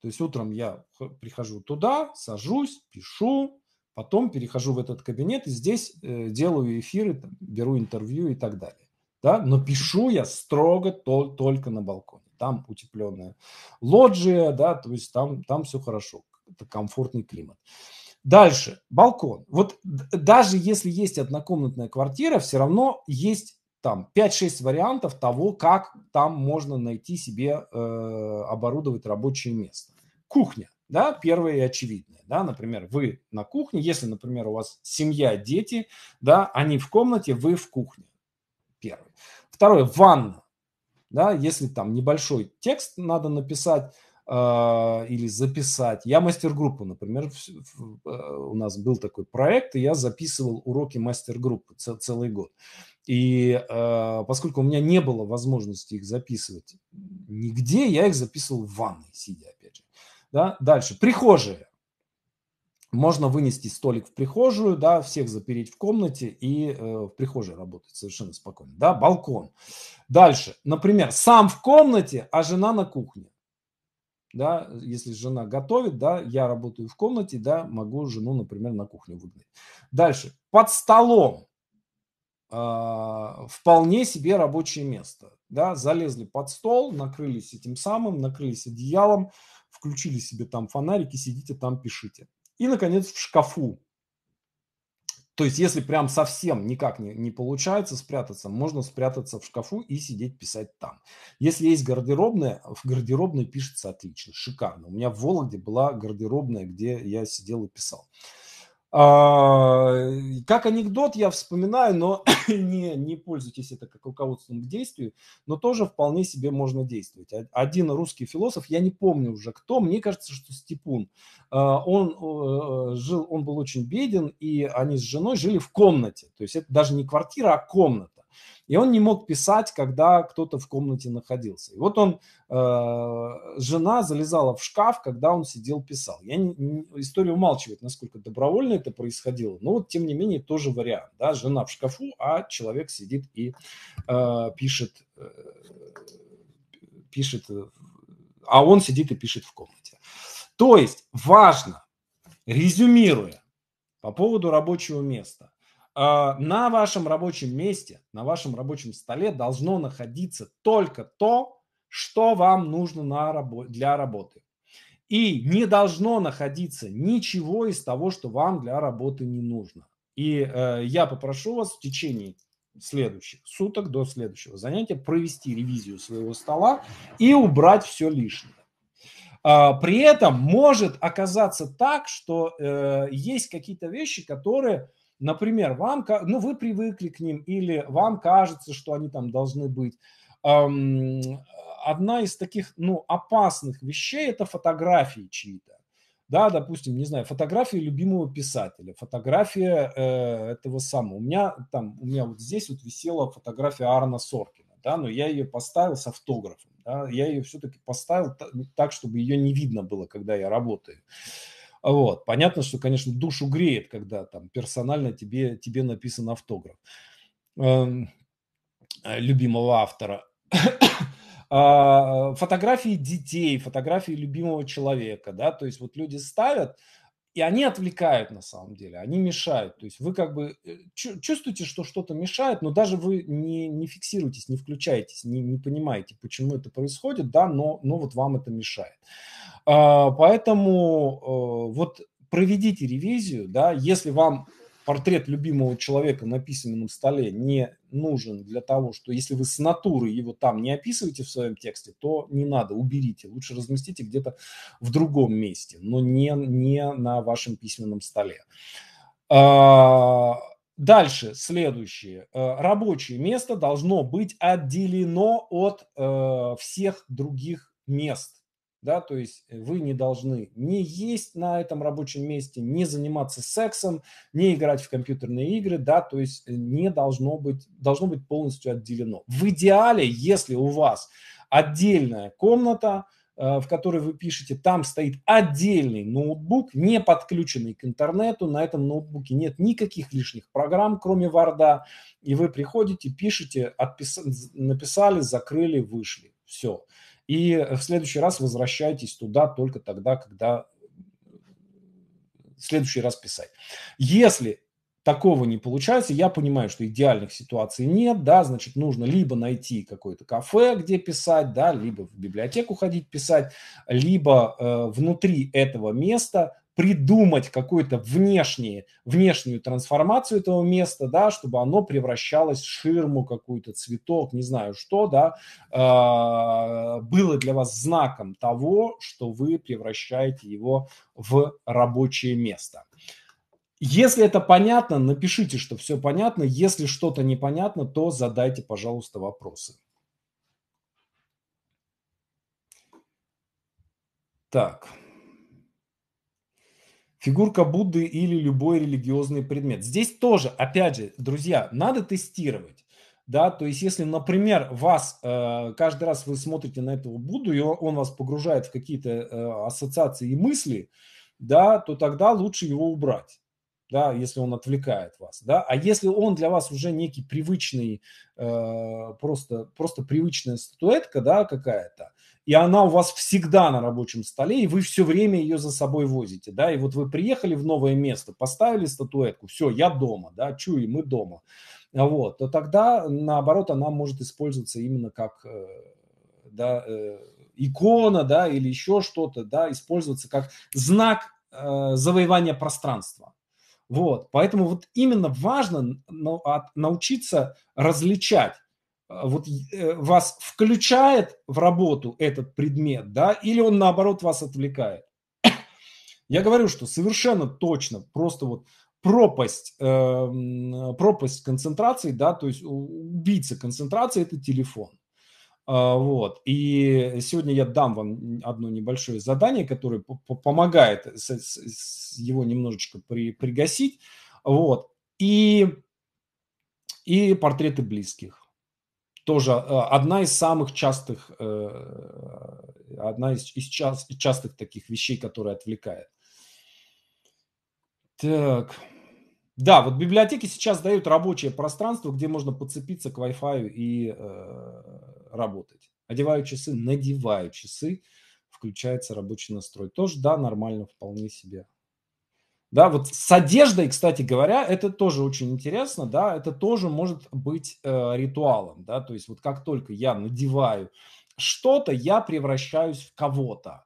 То есть утром я прихожу туда, сажусь, пишу, Потом перехожу в этот кабинет и здесь э, делаю эфиры, беру интервью и так далее. Да? Но пишу я строго то, только на балконе. Там утепленная лоджия, да, то есть там, там все хорошо, это комфортный климат. Дальше, балкон. Вот даже если есть однокомнатная квартира, все равно есть там 5-6 вариантов того, как там можно найти себе э, оборудовать рабочее место. Кухня. Да, первое и очевидное. Да, например, вы на кухне, если, например, у вас семья, дети, да, они в комнате, вы в кухне. Первое. Второе, ванна. Да, если там небольшой текст надо написать, а, или записать. Я мастер-группу, например, э, у нас был такой проект, и я записывал уроки мастер-группы целый год. И а, поскольку у меня не было возможности их записывать нигде, я их записывал в ванной, сидя, опять же. Да? Дальше, прихожие. Можно вынести столик в прихожую, да, всех запереть в комнате и э, в прихожей работать совершенно спокойно, да, балкон. Дальше, например, сам в комнате, а жена на кухне, да, если жена готовит, да, я работаю в комнате, да, могу жену, например, на кухню выгнать. Дальше, под столом, а, вполне себе рабочее место. Да, залезли под стол, накрылись этим самым, накрылись одеялом, включили себе там фонарики, сидите там, пишите. И, наконец, в шкафу. То есть, если прям совсем никак не, не получается спрятаться, можно спрятаться в шкафу и сидеть писать там. Если есть гардеробная, в гардеробной пишется отлично, шикарно. У меня в Вологде была гардеробная, где я сидел и писал. А, как анекдот я вспоминаю, но *coughs* не, не пользуйтесь это как руководством к действию, но тоже вполне себе можно действовать. Один русский философ, я не помню уже кто, мне кажется, что Степун, а, он жил, он был очень беден, и они с женой жили в комнате. То есть это даже не квартира, а комната. И он не мог писать, когда кто-то в комнате находился. И вот он, э, жена залезала в шкаф, когда он сидел писал. Я не, не, история умалчивает, насколько добровольно это происходило, но вот тем не менее тоже вариант. Да? Жена в шкафу, а человек сидит и э, пишет, э, пишет, э, а он сидит и пишет в комнате. То есть важно, резюмируя по поводу рабочего места, а, на вашем рабочем месте, на вашем рабочем столе должно находиться только то, что вам нужно на рабо- для работы. И не должно находиться ничего из того, что вам для работы не нужно. И э, я попрошу вас в течение следующих суток до следующего занятия провести ревизию своего стола и убрать все лишнее. А, при этом может оказаться так, что э, есть какие-то вещи, которые Например, вам, ну, вы привыкли к ним или вам кажется, что они там должны быть. Одна из таких, ну, опасных вещей – это фотографии чьи-то. Да, допустим, не знаю, фотография любимого писателя, фотография э, этого самого. У меня там, у меня вот здесь вот висела фотография Арна Соркина, да, но я ее поставил с автографом. Да, я ее все-таки поставил так, чтобы ее не видно было, когда я работаю. Вот. Понятно, что, конечно, душу греет, когда там персонально тебе, тебе написан автограф эм, э, любимого автора. *coughs* А, фотографии детей, фотографии любимого человека, да, то есть вот люди ставят, и они отвлекают на самом деле, они мешают. То есть вы как бы э, чувствуете, что что-то мешает, но даже вы не, не фиксируетесь, не включаетесь, не, не понимаете, почему это происходит, да, но, но вот вам это мешает. А, поэтому э, вот проведите ревизию, да, если вам портрет любимого человека на письменном столе не нужен для того, что если вы с натуры его там не описываете в своем тексте, то не надо, уберите. Лучше разместите где-то в другом месте, но не, не на вашем письменном столе. А, дальше, следующее. Э, рабочее место должно быть отделено от э, всех других мест да, то есть э, вы не должны не есть на этом рабочем месте, не заниматься сексом, не играть в компьютерные игры, да, то есть э, не должно быть, должно быть полностью отделено. В идеале, если у вас отдельная комната, э, в которой вы пишете, там стоит отдельный ноутбук, не подключенный к интернету, на этом ноутбуке нет никаких лишних программ, кроме Варда, и вы приходите, пишете, отпис... написали, закрыли, вышли, все. Все. И в следующий раз возвращайтесь туда только тогда, когда э, в следующий раз писать. Если такого не получается, я понимаю, что идеальных ситуаций нет, да, значит, нужно либо найти какое-то кафе, где писать, да, либо в библиотеку ходить писать, либо э, внутри этого места придумать какую-то внешнюю, внешнюю трансформацию этого места, да, чтобы оно превращалось в ширму какую-то, цветок, не знаю что, да, э, было для вас знаком того, что вы превращаете его в рабочее место. Если это понятно, напишите, что все понятно. Если что-то непонятно, то задайте, пожалуйста, вопросы. Так. Фигурка Будды или любой религиозный предмет. Здесь тоже, опять же, друзья, надо тестировать. Да, то есть, если, например, вас э, каждый раз вы смотрите на этого Будду, и он вас погружает в какие-то э, ассоциации и мысли, да, то тогда лучше его убрать да, если он отвлекает вас, да, а если он для вас уже некий привычный, э, просто, просто привычная статуэтка, да, какая-то, и она у вас всегда на рабочем столе, и вы все время ее за собой возите, да, и вот вы приехали в новое место, поставили статуэтку, все, я дома, да, чуй, мы дома, вот, то тогда, наоборот, она может использоваться именно как, э, да, э, икона, да, или еще что-то, да, использоваться как знак э, завоевания пространства. Вот, поэтому вот именно важно научиться различать а вот э, вас включает в работу этот предмет, да, или он наоборот вас отвлекает. *coughs* Я говорю, что совершенно точно, просто вот пропасть, эм, пропасть концентрации, да, то есть убийца концентрации – это телефон. А, вот. И сегодня я дам вам одно небольшое задание, которое помогает его немножечко при, пригасить. Вот. И, и портреты близких тоже э, одна из самых частых, э, одна из, из, част, частых таких вещей, которая отвлекает. Так. Да, вот библиотеки сейчас дают рабочее пространство, где можно подцепиться к Wi-Fi и э, работать. Одеваю часы, надеваю часы, включается рабочий настрой. Тоже, да, нормально, вполне себе. Да, вот с одеждой, кстати говоря, это тоже очень интересно, да, это тоже может быть э, ритуалом, да, то есть вот как только я надеваю что-то, я превращаюсь в кого-то,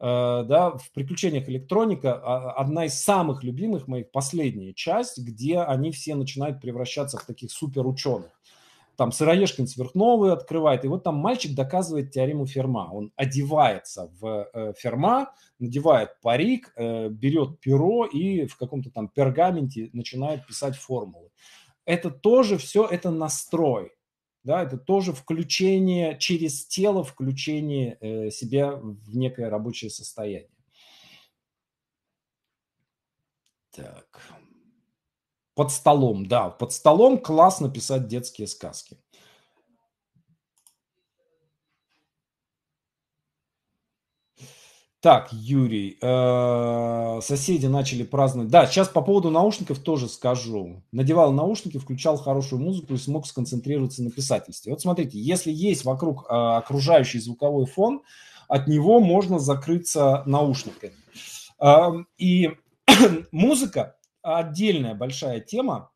э, да, в «Приключениях электроника» а, одна из самых любимых моих последняя часть, где они все начинают превращаться в таких суперученых, ученых там Сыроежкин сверхновый открывает, и вот там мальчик доказывает теорему Ферма. Он одевается в э, Ферма, надевает парик, э, берет перо и в каком-то там пергаменте начинает писать формулы. Это тоже все, это настрой. Да, это тоже включение через тело, включение э, себя в некое рабочее состояние. Так. Под столом, да, под столом классно писать детские сказки. Так, Юрий, э, соседи начали праздновать. Да, сейчас по поводу наушников тоже скажу. Надевал наушники, включал хорошую музыку и смог сконцентрироваться на писательстве. Вот смотрите, если есть вокруг э, окружающий звуковой фон, от него можно закрыться наушниками. Эм, и *clears throat* музыка отдельная большая тема.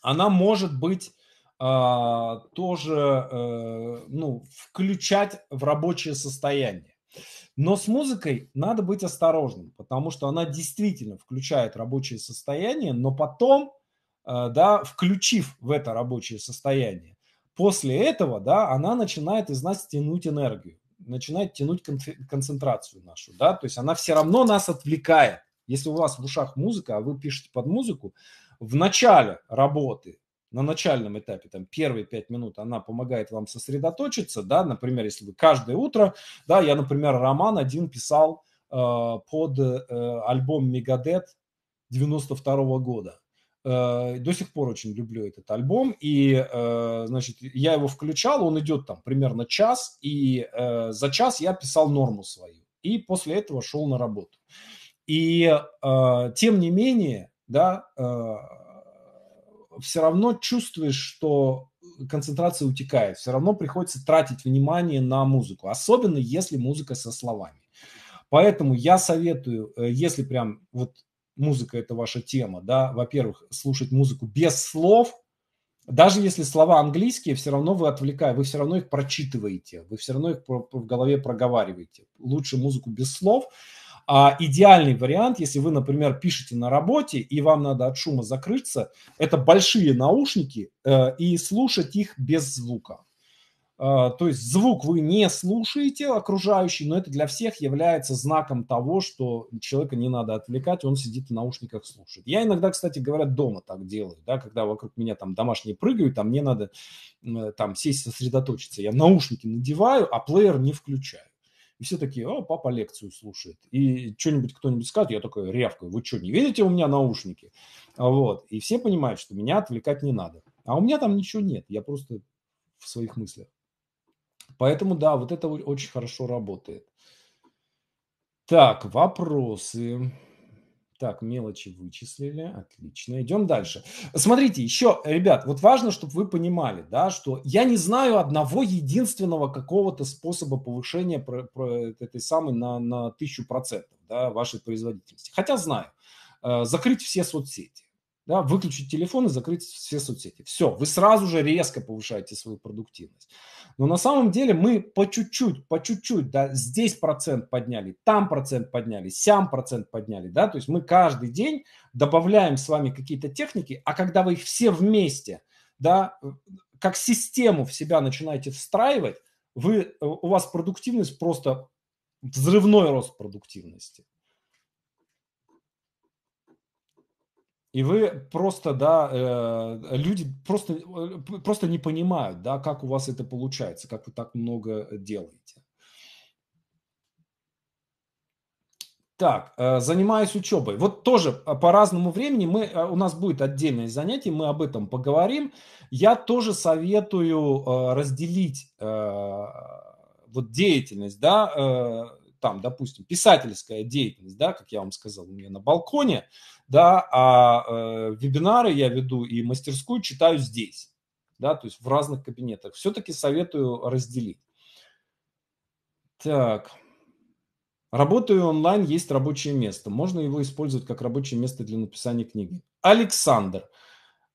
Она может быть а, тоже э, ну, включать в рабочее состояние. Но с музыкой надо быть осторожным, потому что она действительно включает рабочее состояние, но потом, э, да, включив в это рабочее состояние, после этого, да, она начинает из нас тянуть энергию, начинает тянуть концентрацию нашу, да, то есть она все равно нас отвлекает если у вас в ушах музыка, а вы пишете под музыку, в начале работы, на начальном этапе, там, первые пять минут она помогает вам сосредоточиться, да, например, если вы каждое утро, да, я, например, роман один писал э, под э, альбом «Мегадет» 92 -го года, э, до сих пор очень люблю этот альбом. И, э, значит, я его включал, он идет там примерно час, и э, за час я писал норму свою. И после этого шел на работу. И э, тем не менее, да, э, все равно чувствуешь, что концентрация утекает, все равно приходится тратить внимание на музыку, особенно если музыка со словами. Поэтому я советую, э, если прям вот музыка это ваша тема, да, во-первых, слушать музыку без слов, даже если слова английские, все равно вы отвлекаете, вы все равно их прочитываете, вы все равно их в голове проговариваете. Лучше музыку без слов, а идеальный вариант, если вы, например, пишете на работе и вам надо от шума закрыться, это большие наушники э, и слушать их без звука. Э, то есть звук вы не слушаете окружающий, но это для всех является знаком того, что человека не надо отвлекать, он сидит в наушниках слушает. Я иногда, кстати говоря, дома так делаю, да, когда вокруг меня там домашние прыгают, там мне надо э, там сесть сосредоточиться. Я наушники надеваю, а плеер не включаю. И все такие, о, папа лекцию слушает. И что-нибудь кто-нибудь скажет, я такой рявкаю, вы что, не видите у меня наушники? Вот. И все понимают, что меня отвлекать не надо. А у меня там ничего нет, я просто в своих мыслях. Поэтому, да, вот это очень хорошо работает. Так, вопросы. Так, мелочи вычислили, отлично, идем дальше. Смотрите, еще, ребят, вот важно, чтобы вы понимали, да, что я не знаю одного единственного какого-то способа повышения про, про этой самой на, на тысячу процентов, да, вашей производительности. Хотя знаю, э, закрыть все соцсети, да, выключить телефон и закрыть все соцсети. Все, вы сразу же резко повышаете свою продуктивность. Но на самом деле мы по чуть-чуть, по чуть-чуть, да, здесь процент подняли, там процент подняли, сям процент подняли, да, то есть мы каждый день добавляем с вами какие-то техники, а когда вы их все вместе, да, как систему в себя начинаете встраивать, вы, э, у вас продуктивность просто взрывной рост продуктивности. И вы просто, да, э, люди просто, э, просто не понимают, да, как у вас это получается, как вы так много делаете. Так, э, занимаюсь учебой. Вот тоже а, по разному времени мы, у нас будет отдельное занятие, мы об этом поговорим. Я тоже советую разделить вот деятельность, да, там, допустим, писательская деятельность, да, как я вам сказал, у меня на балконе, да, а э, вебинары я веду и мастерскую читаю здесь, да, то есть в разных кабинетах. Все-таки советую разделить. Так. Работаю онлайн, есть рабочее место. Можно его использовать как рабочее место для написания книги. Александр.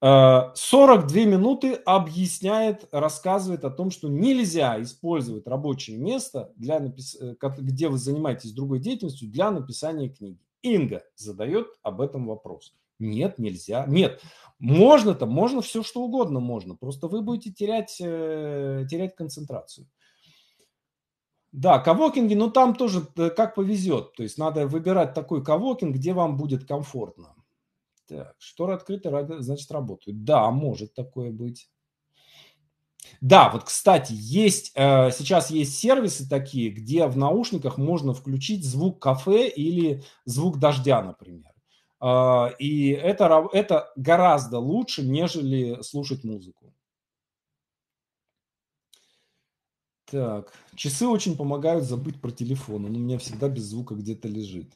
42 э, минуты объясняет, рассказывает о том, что нельзя использовать рабочее место, для напис... Э, где вы занимаетесь другой деятельностью, для написания книги. Инга задает об этом вопрос. Нет, нельзя. Нет, можно-то, можно все что угодно можно. Просто вы будете терять, э, терять концентрацию. Да, кавокинги, но ну, там тоже как повезет. То есть надо выбирать такой кавокинг, где вам будет комфортно. Так, шторы открыты, значит, работают. Да, может такое быть. Да, вот, кстати, есть э, сейчас есть сервисы такие, где в наушниках можно включить звук кафе или звук дождя, например. Э, и это, это гораздо лучше, нежели слушать музыку. Так, часы очень помогают забыть про телефон. Он у меня всегда без звука где-то лежит.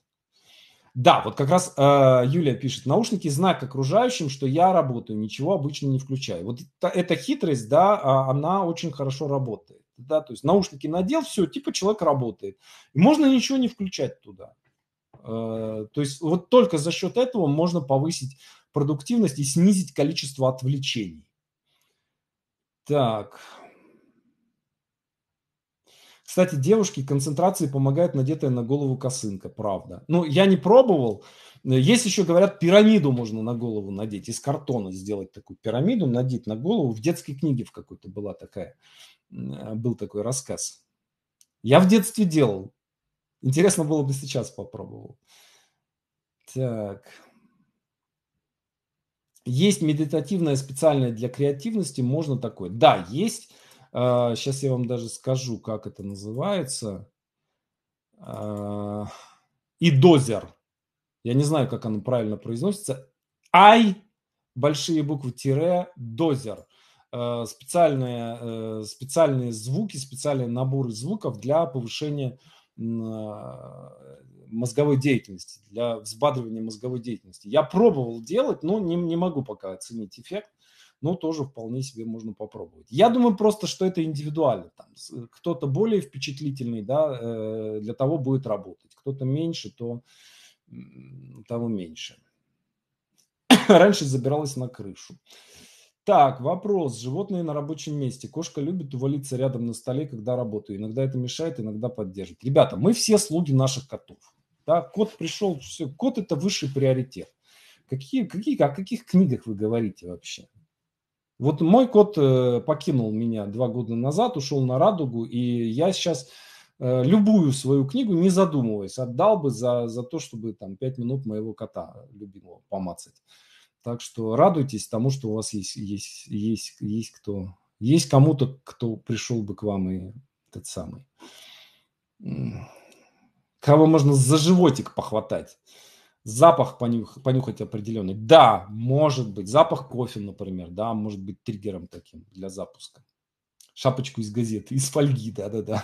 Да, вот как раз э, Юлия пишет, наушники знак окружающим, что я работаю, ничего обычно не включаю. Вот это, эта хитрость, да, а, она очень хорошо работает. Да, то есть наушники надел, все, типа человек работает. можно ничего не включать туда. Э, то есть вот только за счет этого можно повысить продуктивность и снизить количество отвлечений. Так, кстати, девушке концентрации помогает надетая на голову косынка, правда. Ну, я не пробовал. Есть еще, говорят, пирамиду можно на голову надеть, из картона сделать такую пирамиду, надеть на голову. В детской книге в какой-то была такая, был такой рассказ. Я в детстве делал. Интересно было бы сейчас попробовал. Так. Есть медитативное специальное для креативности, можно такое. Да, есть. Сейчас а, я вам даже скажу, как это называется. А, И дозер. Я не знаю, как оно правильно произносится. Ай, большие буквы тире, дозер. А, специальные, э, специальные звуки, специальные наборы звуков для повышения мозговой деятельности, для взбадривания мозговой деятельности. Я пробовал делать, но не, не могу пока оценить эффект но тоже вполне себе можно попробовать. Я думаю просто, что это индивидуально. Там кто-то более впечатлительный, да, э, для того будет работать. Кто-то меньше, то того меньше. *coughs* Раньше забиралась на крышу. Так, вопрос. Животные на рабочем месте. Кошка любит увалиться рядом на столе, когда работаю. Иногда это мешает, иногда поддерживает. Ребята, мы все слуги наших котов. Да, кот пришел, все. Кот – это высший приоритет. Какие, какие, о каких книгах вы говорите вообще? Вот мой кот э, покинул меня два года назад, ушел на радугу, и я сейчас э, любую свою книгу, не задумываясь, отдал бы за, за то, чтобы там пять минут моего кота любимого помацать. Так что радуйтесь тому, что у вас есть, есть, есть, есть кто, есть кому-то, кто пришел бы к вам и тот самый. Кого можно за животик похватать. Запах понюх, понюхать определенный. Да, может быть. Запах кофе, например, да, может быть триггером таким для запуска. Шапочку из газеты, *laughs* из фольги, да-да-да.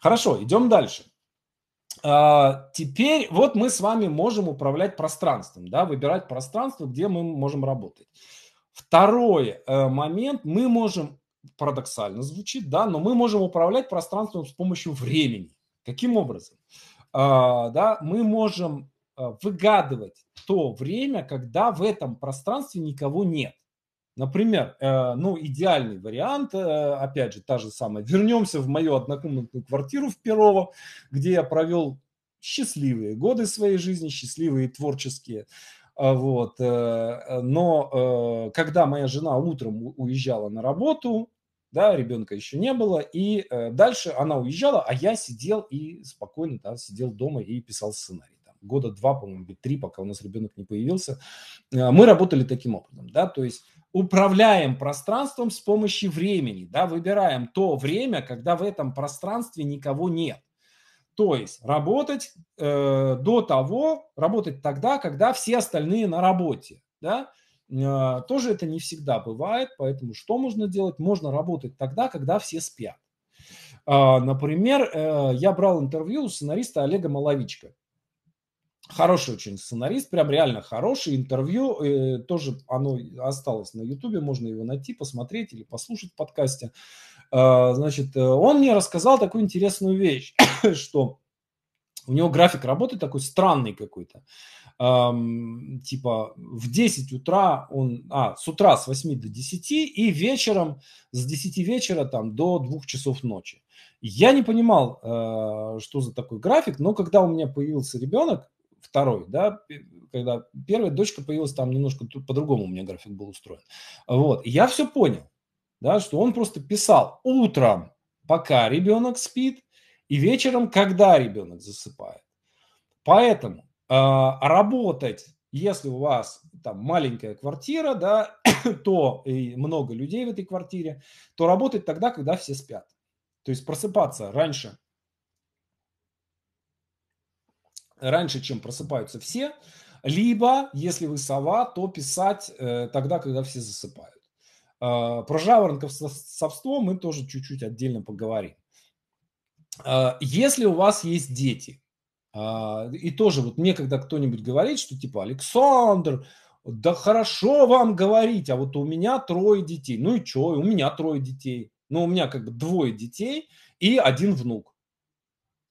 Хорошо, идем дальше. А, теперь вот мы с вами можем управлять пространством, да, выбирать пространство, где мы можем работать. Второй э, момент, мы можем, парадоксально звучит, да, но мы можем управлять пространством с помощью времени. Каким образом? А, да, мы можем Э, выгадывать то время, когда в этом пространстве никого нет. Например, э, ну, идеальный вариант, э, опять же, та же самая. Вернемся в мою однокомнатную квартиру в Перово, где я провел счастливые годы своей жизни, счастливые творческие. Вот. Но когда моя жена утром уезжала на работу, да, ребенка еще не было, и дальше она уезжала, а я сидел и спокойно да, сидел дома и писал сценарий года два, по-моему, или три, пока у нас ребенок не появился, э, мы работали таким образом, да, то есть управляем пространством с помощью времени, да, выбираем то время, когда в этом пространстве никого нет. То есть работать э, до того, работать тогда, когда все остальные на работе, да, э, тоже это не всегда бывает, поэтому что можно делать? Можно работать тогда, когда все спят. Э, например, э, я брал интервью у сценариста Олега Маловичка. Хороший очень сценарист, прям реально хороший. Интервью э, тоже оно осталось на Ютубе, можно его найти, посмотреть или послушать в подкасте. А, э, значит, он мне рассказал такую интересную вещь, *coughs* что у него график работы такой странный какой-то. Эм, типа в 10 утра он, а, с утра с 8 до 10 и вечером с 10 вечера там до 2 часов ночи. Я не понимал, э, что за такой график, но когда у меня появился ребенок, второй, да, когда первая дочка появилась, там немножко по-другому у меня график был устроен. Вот, я все понял, да, что он просто писал утром, пока ребенок спит, и вечером, когда ребенок засыпает. Поэтому э, работать, если у вас там маленькая квартира, да, *coughs* то и много людей в этой квартире, то работать тогда, когда все спят. То есть просыпаться раньше раньше, чем просыпаются все, либо, если вы сова, то писать э, тогда, когда все засыпают. А, про жаворонков совство мы тоже чуть-чуть отдельно поговорим. А, если у вас есть дети, а, и тоже вот мне когда кто-нибудь говорит, что типа Александр, да хорошо вам говорить, а вот у меня трое детей. Ну и что, у меня трое детей. Ну у меня как бы двое детей и один внук.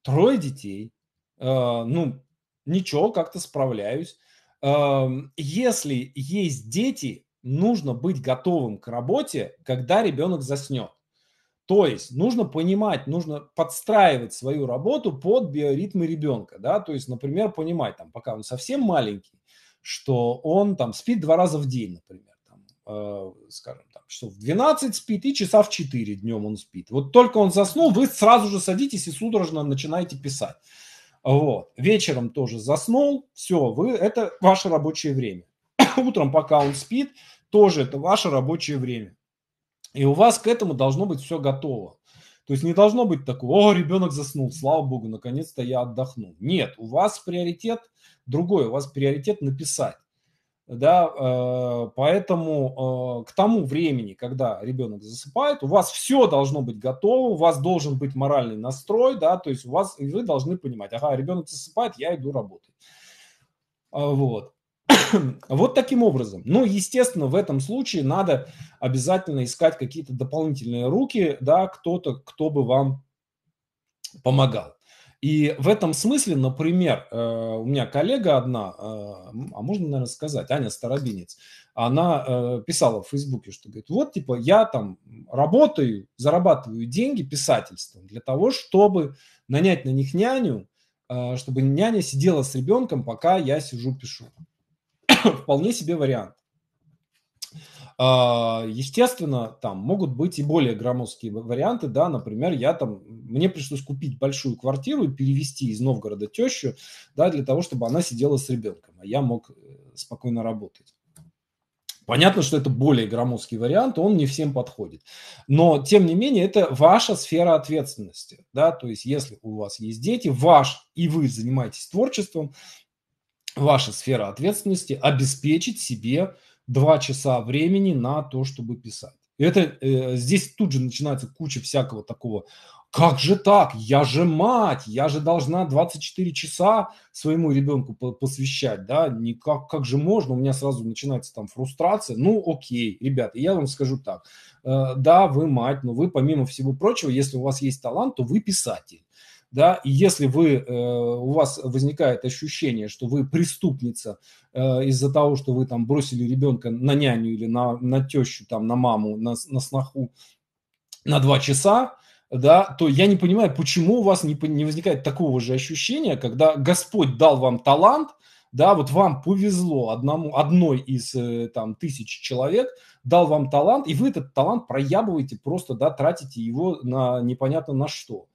Трое детей. Э, ну, ничего, как-то справляюсь. Эм, если есть дети, нужно быть готовым к работе, когда ребенок заснет. То есть нужно понимать, нужно подстраивать свою работу под биоритмы ребенка, да, то есть, например, понимать, там, пока он совсем маленький, что он там спит два раза в день, например, там, э, скажем, там, часов в 12 спит и часа в 4 днем он спит. Вот только он заснул, вы сразу же садитесь и судорожно начинаете писать. Вот. Вечером тоже заснул, все, вы, это ваше рабочее время. *coughs* Утром, пока он спит, тоже это ваше рабочее время. И у вас к этому должно быть все готово. То есть не должно быть такого, о, ребенок заснул, слава богу, наконец-то я отдохну. Нет, у вас приоритет другой, у вас приоритет написать. Да, э, поэтому э, к тому времени, когда ребенок засыпает, у вас все должно быть готово, у вас должен быть моральный настрой, да, то есть у вас, вы должны понимать, ага, ребенок засыпает, я иду работать. А, вот. *coughs* вот таким образом. Ну, естественно, в этом случае надо обязательно искать какие-то дополнительные руки, да, кто-то, кто бы вам помогал. И в этом смысле, например, э, у меня коллега одна, э, а можно, наверное, сказать, Аня Старобинец, она э, писала в Фейсбуке, что говорит, вот, типа, я там работаю, зарабатываю деньги писательством для того, чтобы нанять на них няню, чтобы няня сидела с ребенком, пока я сижу пишу. *coughs* Вполне себе вариант. А, естественно, там могут быть и более громоздкие варианты, да, например, я там, мне пришлось купить большую квартиру и перевести из Новгорода тещу, да, для того, чтобы она сидела с ребенком, а я мог э, спокойно работать. Понятно, что это более громоздкий вариант, он не всем подходит. Но, тем не менее, это ваша сфера ответственности. Да? То есть, если у вас есть дети, ваш и вы занимаетесь творчеством, ваша сфера ответственности обеспечить себе два часа времени на то, чтобы писать. И это э, здесь тут же начинается куча всякого такого. Как же так? Я же мать, я же должна 24 часа своему ребенку посвящать, да? Никак, как же можно? У меня сразу начинается там фрустрация. Ну, окей, ребята, я вам скажу так. Э, да, вы мать, но вы, помимо всего прочего, если у вас есть талант, то вы писатель да, и если вы, э, у вас возникает ощущение, что вы преступница э, из-за того, что вы там бросили ребенка на няню или на, на тещу, там, на маму, на, на сноху на два часа, да, то я не понимаю, почему у вас не, не возникает такого же ощущения, когда Господь дал вам талант, да, вот вам повезло одному, одной из э, там тысяч человек, дал вам талант, и вы этот талант проябываете просто, да, тратите его на непонятно на что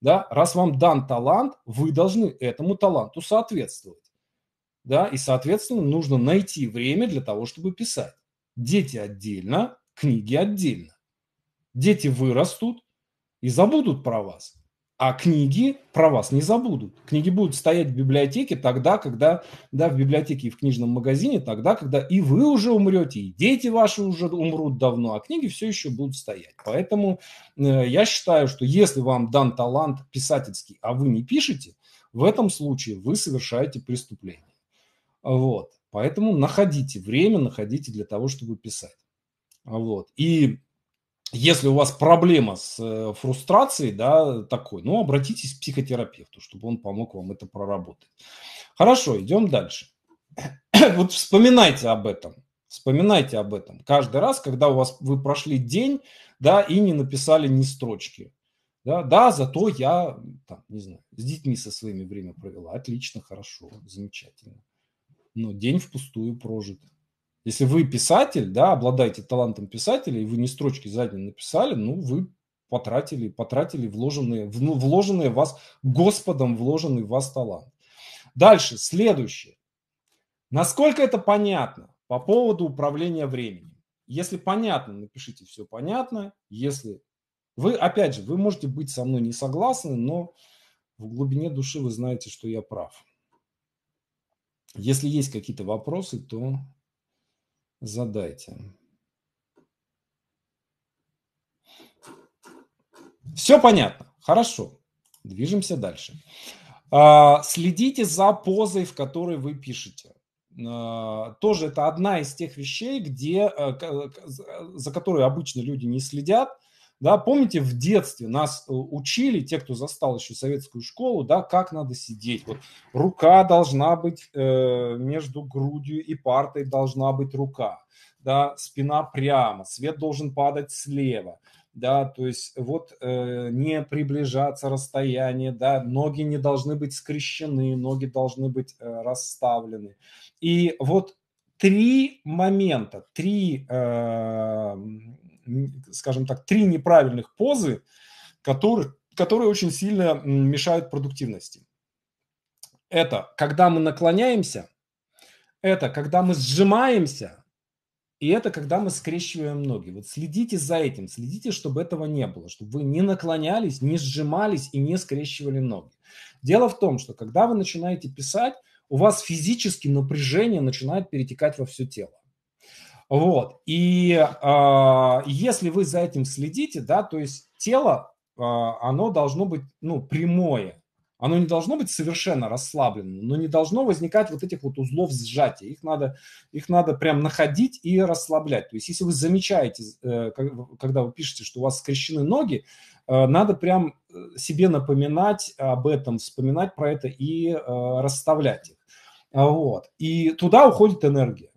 да, раз вам дан талант, вы должны этому таланту соответствовать, да, и, соответственно, нужно найти время для того, чтобы писать. Дети отдельно, книги отдельно. Дети вырастут и забудут про вас. А книги про вас не забудут. Книги будут стоять в библиотеке тогда, когда, да, в библиотеке и в книжном магазине, тогда, когда и вы уже умрете, и дети ваши уже умрут давно, а книги все еще будут стоять. Поэтому э, я считаю, что если вам дан талант писательский, а вы не пишете, в этом случае вы совершаете преступление. Вот. Поэтому находите время, находите для того, чтобы писать. Вот. И если у вас проблема с э, фрустрацией, да, такой, ну, обратитесь к психотерапевту, чтобы он помог вам это проработать. Хорошо, идем дальше. *clears throat* Вот вспоминайте об этом. Вспоминайте об этом каждый раз, когда у вас вы прошли день, да, и не написали ни строчки. Да, да, зато я, там, не знаю, с детьми со своими время провела. Отлично, хорошо, замечательно. Но день впустую прожит. Если вы писатель, да, обладаете талантом писателя, и вы не строчки задней написали, ну, вы потратили, потратили вложенные, ну, вложенные в вас, Господом вложенный в вас талант. Дальше, следующее. Насколько это понятно по поводу управления временем? Если понятно, напишите все понятно. Если вы, опять же, вы можете быть со мной не согласны, но в глубине души вы знаете, что я прав. Если есть какие-то вопросы, то задайте. Все понятно. Хорошо. Движемся дальше. А, следите за позой, в которой вы пишете. А, тоже это одна из тех вещей, где, э, э, за которые обычно люди не следят, да, помните, в детстве нас э, учили, те, кто застал еще советскую школу, да, как надо сидеть. Вот рука должна быть э, между грудью и партой должна быть рука. Да, спина прямо, свет должен падать слева да, то есть вот э, не приближаться расстояние, да, ноги не должны быть скрещены, ноги должны быть э, расставлены. И вот три момента, три э, скажем так, три неправильных позы, которые, которые очень сильно мешают продуктивности. Это когда мы наклоняемся, это когда мы сжимаемся, и это когда мы скрещиваем ноги. Вот следите за этим, следите, чтобы этого не было, чтобы вы не наклонялись, не сжимались и не скрещивали ноги. Дело в том, что когда вы начинаете писать, у вас физически напряжение начинает перетекать во все тело. Вот. И э, если вы за этим следите, да, то есть тело, э, оно должно быть, ну, прямое. Оно не должно быть совершенно расслабленным, но не должно возникать вот этих вот узлов сжатия. Их надо, их надо прям находить и расслаблять. То есть если вы замечаете, э, когда вы пишете, что у вас скрещены ноги, э, надо прям э, себе напоминать об этом, вспоминать про это и э, расставлять их. Вот. И туда уходит энергия.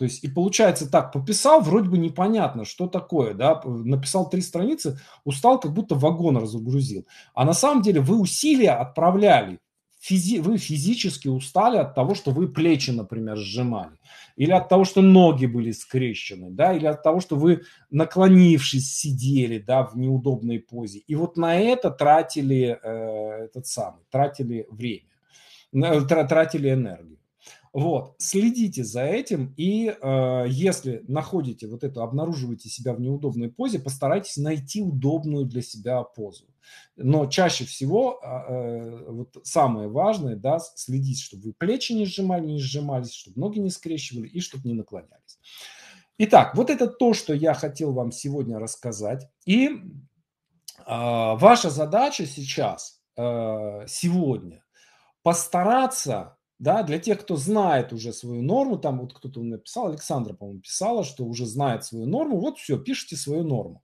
То есть, и получается так, пописал, вроде бы непонятно, что такое, да, написал три страницы, устал, как будто вагон разгрузил. А на самом деле вы усилия отправляли, физи вы физически устали от того, что вы плечи, например, сжимали, или от того, что ноги были скрещены, да, или от того, что вы наклонившись сидели, да, в неудобной позе. И вот на это тратили э, этот самый, тратили время, э, тратили энергию. Вот, следите за этим, и э, если находите вот это, обнаруживаете себя в неудобной позе, постарайтесь найти удобную для себя позу. Но чаще всего а, э, вот самое важное, да, следить, чтобы вы плечи не сжимали, не сжимались, чтобы ноги не скрещивали и чтобы не наклонялись. Итак, вот это то, что я хотел вам сегодня рассказать. И э, ваша задача сейчас, э, сегодня, постараться да, для тех, кто знает уже свою норму, там вот кто-то написал, Александра, по-моему, писала, что уже знает свою норму, вот все, пишите свою норму.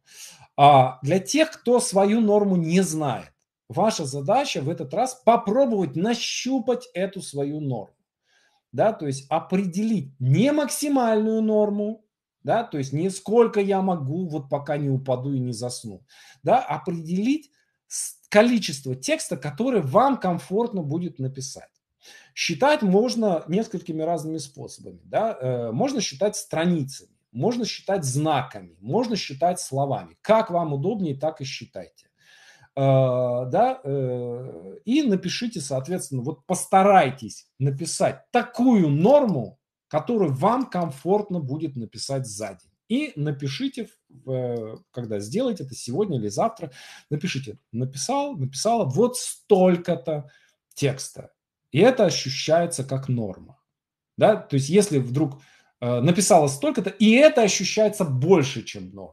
А для тех, кто свою норму не знает, ваша задача в этот раз попробовать нащупать эту свою норму, да, то есть определить не максимальную норму, да, то есть не сколько я могу, вот пока не упаду и не засну, да, определить количество текста, который вам комфортно будет написать. Считать можно несколькими разными способами. Да? Э, можно считать страницами, можно считать знаками, можно считать словами. Как вам удобнее, так и считайте. Э, да? Э, и напишите, соответственно, вот постарайтесь написать такую норму, которую вам комфортно будет написать за день. И напишите, когда сделаете это сегодня или завтра, напишите, написал, написала вот столько-то текста. И это ощущается как норма. Да? То есть если вдруг э, написала столько-то, и это ощущается больше, чем норма.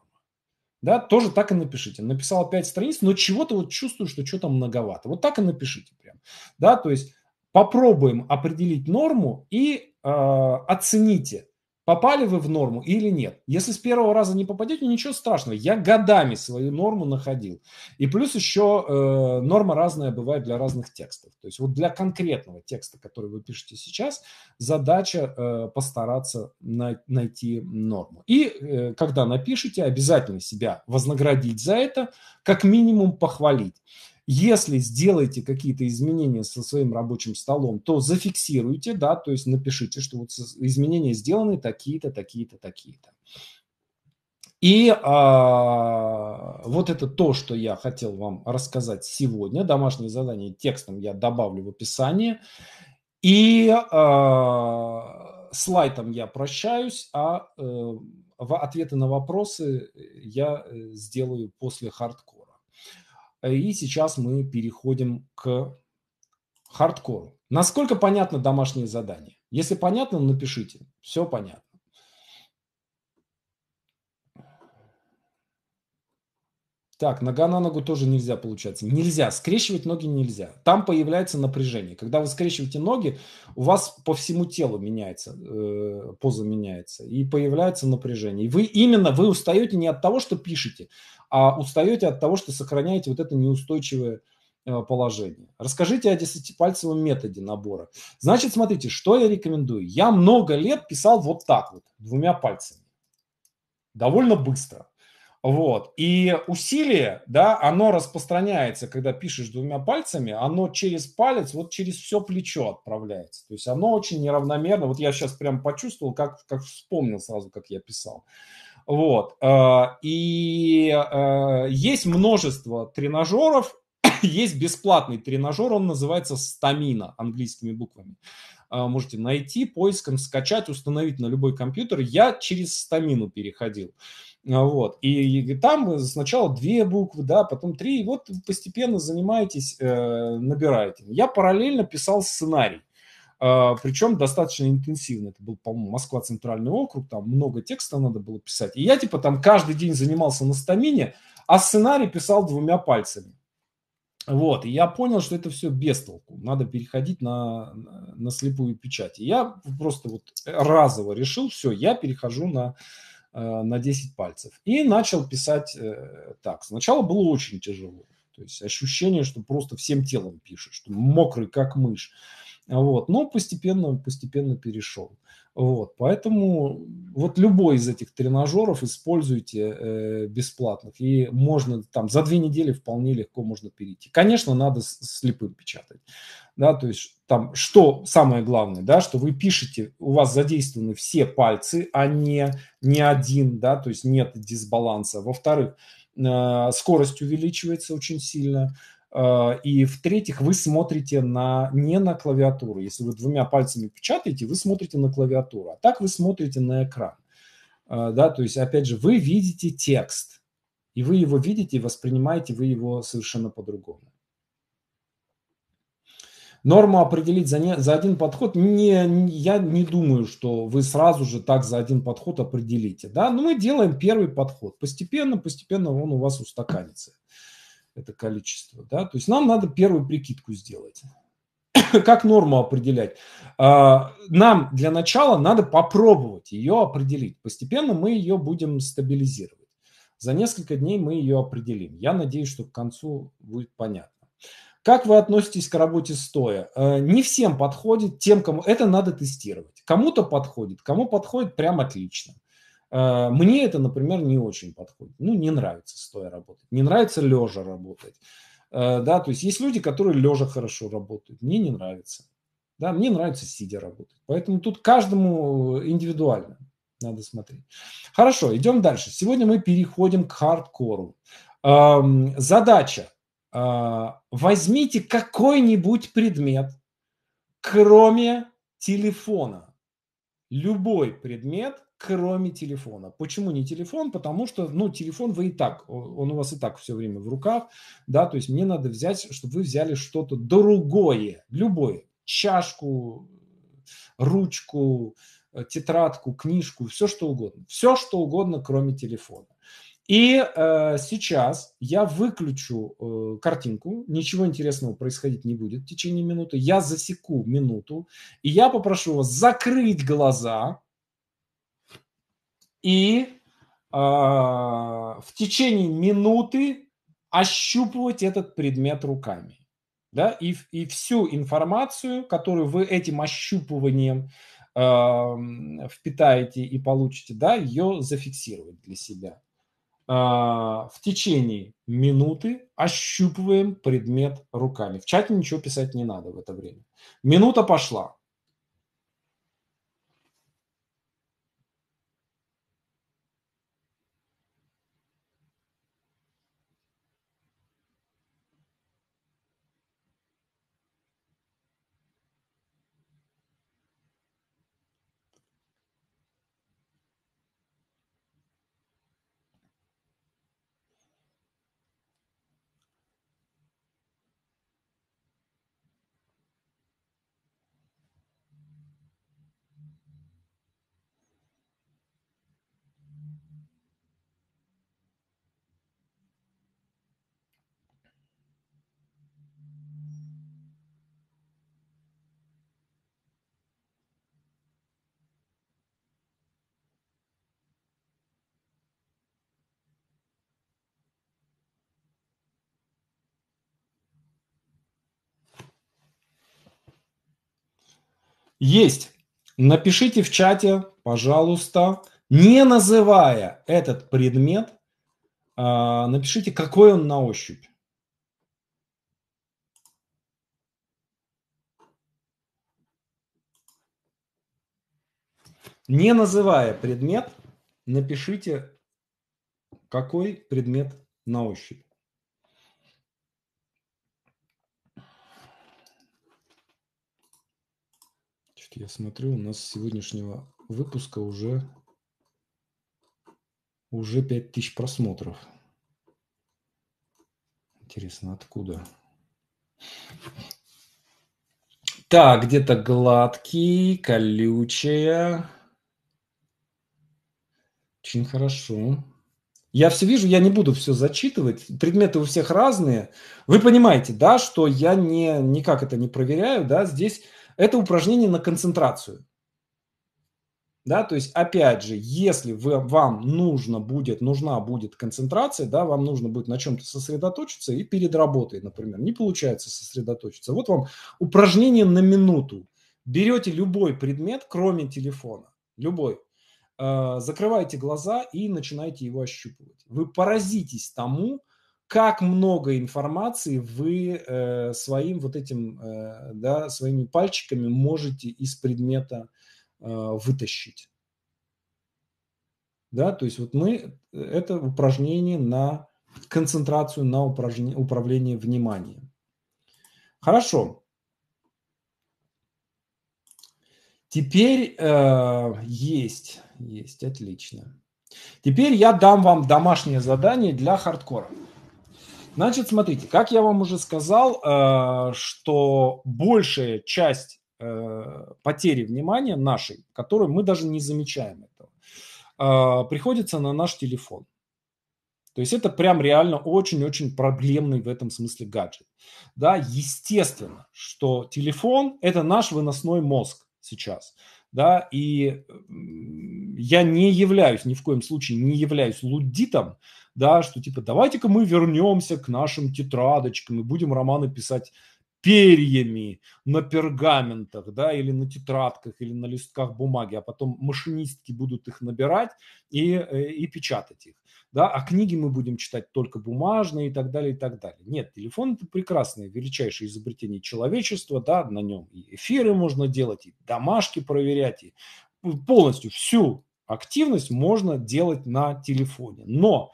Да, тоже так и напишите. Написала 5 страниц, но чего-то вот чувствую, что что-то многовато. Вот так и напишите прям. Да, то есть попробуем определить норму и э, оцените, попали вы в норму или нет. Если с первого раза не попадете, ничего страшного. Я годами свою норму находил. И плюс еще э, норма разная бывает для разных текстов. То есть вот для конкретного текста, который вы пишете сейчас, задача э, постараться на, найти норму. И э, когда напишете, обязательно себя вознаградить за это, как минимум похвалить. Если сделаете какие-то изменения со своим рабочим столом, то зафиксируйте, да, то есть напишите, что вот изменения сделаны такие-то, такие-то, такие-то. И а, вот это то, что я хотел вам рассказать сегодня. Домашнее задание текстом я добавлю в описание. И а, слайдом я прощаюсь, а, а ответы на вопросы я э, сделаю после хардкора. И сейчас мы переходим к хардкору. Насколько понятно домашнее задание? Если понятно, напишите. Все понятно. Так, нога на ногу тоже нельзя, получается. Нельзя, скрещивать ноги нельзя. Там появляется напряжение. Когда вы скрещиваете ноги, у вас по всему телу меняется, э, поза меняется, и появляется напряжение. И вы именно, вы устаете не от того, что пишете, а устаете от того, что сохраняете вот это неустойчивое э, положение. Расскажите о десятипальцевом методе набора. Значит, смотрите, что я рекомендую. Я много лет писал вот так вот, двумя пальцами. Довольно быстро. Вот. И усилие, да, оно распространяется, когда пишешь двумя пальцами, оно через палец, вот через все плечо отправляется. То есть оно очень неравномерно. Вот я сейчас прям почувствовал, как, как вспомнил сразу, как я писал. Вот. А, и а, есть множество тренажеров, *coughs* есть бесплатный тренажер, он называется «Стамина» английскими буквами. А, можете найти поиском, скачать, установить на любой компьютер. Я через «Стамину» переходил. А, вот. И, и там сначала две буквы, да, потом три, и вот постепенно занимаетесь, э, набираете. Я параллельно писал сценарий, э, а, причем достаточно интенсивно. Это был, по-моему, Москва Центральный округ, там много текста надо было писать. И я типа там каждый день занимался на стамине, а сценарий писал двумя пальцами. Вот, и я понял, что это все без толку. Надо переходить на, на слепую печать. И я просто вот разово решил, все, я перехожу на Э, на 10 пальцев. И начал писать э, так. Сначала было очень тяжело. То есть ощущение, что просто всем телом пишешь, что мокрый, как мышь. Вот. Но постепенно, постепенно перешел. Вот. Поэтому вот любой из этих тренажеров используйте э, бесплатных. И можно там за две недели вполне легко можно перейти. Конечно, надо слепым печатать. Да, то есть там что самое главное, да, что вы пишете, у вас задействованы все пальцы, а не, не один, да, то есть нет дисбаланса. Во-вторых, э, скорость увеличивается очень сильно. А, и в-третьих, вы смотрите на, не на клавиатуру. Если вы двумя пальцами печатаете, вы смотрите на клавиатуру. А так вы смотрите на экран. А, да, то есть, опять же, вы видите текст. И вы его видите и воспринимаете вы его совершенно по-другому. Норму определить за, не, за один подход, не, я не думаю, что вы сразу же так за один подход определите. Да? Но мы делаем первый подход. Постепенно, постепенно он у вас устаканится это количество. Да? То есть нам надо первую прикидку сделать. *coughs* как норму определять? А, нам для начала надо попробовать ее определить. Постепенно мы ее будем стабилизировать. За несколько дней мы ее определим. Я надеюсь, что к концу будет понятно. Как вы относитесь к работе стоя? А, не всем подходит, тем, кому это надо тестировать. Кому-то подходит, кому подходит прям отлично. А, мне это, например, не очень подходит. Ну, не нравится стоя работать, не нравится лежа работать. А, да, то есть есть люди, которые лежа хорошо работают. Мне не нравится. Да, мне нравится сидя работать. Поэтому тут каждому э, индивидуально надо смотреть. Хорошо, идем дальше. Сегодня мы переходим к хардкору. Задача. А, возьмите какой-нибудь предмет, кроме телефона. Любой предмет, кроме телефона. Почему не телефон? Потому что, ну, телефон вы и так, он у вас и так все время в руках, да, то есть мне надо взять, чтобы вы взяли что-то другое, любое, чашку, ручку, э, тетрадку, книжку, все что угодно, все что угодно, кроме телефона. И э, сейчас я выключу э, картинку, ничего интересного происходить не будет в течение минуты. Я засеку минуту, и я попрошу вас закрыть глаза, и э, в течение минуты ощупывать этот предмет руками. Да? И, и всю информацию, которую вы этим ощупыванием э, впитаете и получите, да, ее зафиксировать для себя. А, в течение минуты ощупываем предмет руками. В чате ничего писать не надо в это время. Минута пошла. Есть. Напишите в чате, пожалуйста, не называя этот предмет, а, напишите, какой он на ощупь. Не называя предмет, напишите, какой предмет на ощупь. Так, я смотрю, у нас с сегодняшнего выпуска уже, уже 5000 просмотров. Интересно, откуда? Так, где-то гладкий, колючая. Очень хорошо. Я все вижу, я не буду все зачитывать. Предметы у всех разные. Вы понимаете, да, что я не, никак это не проверяю, да, здесь это упражнение на концентрацию. Да, то есть, опять же, если вы, вам нужно будет, нужна будет концентрация, да, вам нужно будет на чем-то сосредоточиться и перед работой, например, не получается сосредоточиться. Вот вам упражнение на минуту. Берете любой предмет, кроме телефона, любой, э, закрываете глаза и начинаете его ощупывать. Вы поразитесь тому, как много информации вы э, своим вот этим, э, да, своими пальчиками можете из предмета э, вытащить. Да, то есть вот мы, э, это упражнение на концентрацию на упражнение, управление вниманием. Хорошо. Теперь э, есть, есть, отлично. Теперь я дам вам домашнее задание для хардкора. Значит, смотрите, как я вам уже сказал, э, что большая часть э, потери внимания нашей, которую мы даже не замечаем этого, э, приходится на наш телефон. То есть это прям реально очень-очень проблемный в этом смысле гаджет. Да, естественно, что телефон – это наш выносной мозг сейчас. Да, и я не являюсь, ни в коем случае не являюсь лудитом да, что типа давайте-ка мы вернемся к нашим тетрадочкам и будем романы писать перьями на пергаментах, да, или на тетрадках, или на листках бумаги, а потом машинистки будут их набирать и, э, и печатать их, да, а книги мы будем читать только бумажные и так далее, и так далее. Нет, телефон – это прекрасное, величайшее изобретение человечества, да, на нем и эфиры можно делать, и домашки проверять, и полностью всю активность можно делать на телефоне, но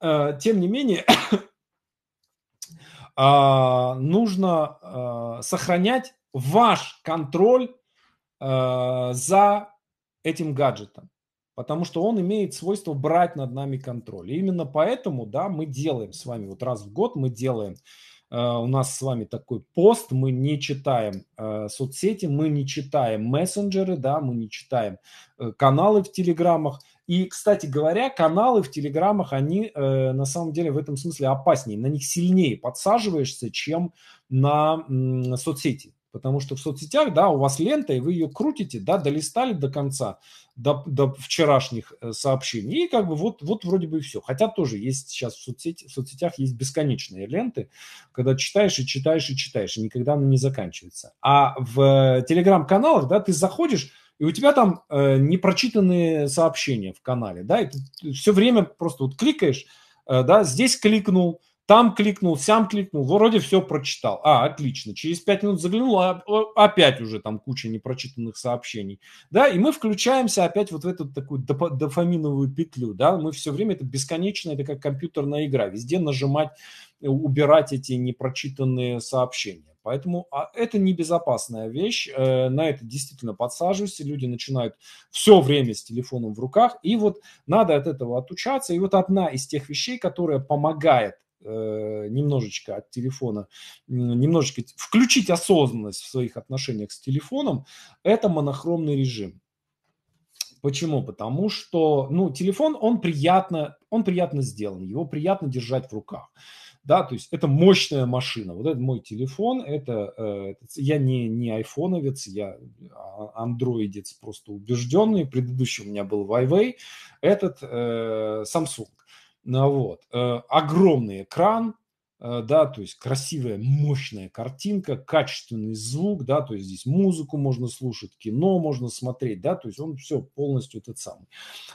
Э, тем не менее, *coughs* а, нужно а, сохранять ваш контроль а, за этим гаджетом, потому что он имеет свойство брать над нами контроль. И именно поэтому, да, мы делаем с вами вот раз в год мы делаем у нас с вами такой пост, мы не читаем соцсети, мы не читаем мессенджеры, да, мы не читаем э, каналы в телеграмах. И, кстати говоря, каналы в телеграмах они э, на самом деле в этом смысле опаснее. На них сильнее подсаживаешься, чем на м, соцсети. Потому что в соцсетях, да, у вас лента, и вы ее крутите, да, долистали до конца, до, до вчерашних э, сообщений, и как бы вот, вот вроде бы и все. Хотя тоже есть сейчас в, соцсети, в соцсетях есть бесконечные ленты, когда читаешь и читаешь и читаешь, и никогда она не заканчивается. А в э, телеграм-каналах, да, ты заходишь, и у тебя там э, непрочитанные сообщения в канале, да, и ты все время просто вот кликаешь, э, да, здесь кликнул, там кликнул, сям кликнул, вроде все прочитал. А, отлично. Через 5 минут заглянул, а опять уже там куча непрочитанных сообщений. Да, и мы включаемся опять вот в эту такую дофаминовую петлю, да, мы все время, это бесконечно, это как компьютерная игра, везде нажимать, э, убирать эти непрочитанные сообщения. Поэтому а это небезопасная вещь, э, на это действительно подсаживаются, люди начинают все время с телефоном в руках, и вот надо от этого отучаться. И вот одна из тех вещей, которая помогает э, немножечко от телефона, немножечко включить осознанность в своих отношениях с телефоном, это монохромный режим. Почему? Потому что, ну, телефон, он приятно, он приятно сделан, его приятно держать в руках да, то есть это мощная машина. Вот это мой телефон, это, э, я не, не айфоновец, я а, андроидец просто убежденный, предыдущий у меня был Huawei, этот э, Samsung. Ну, вот. Э, огромный экран, да, то есть красивая, мощная картинка, качественный звук, да, то есть здесь музыку можно слушать, кино можно смотреть, да, то есть он все полностью этот самый.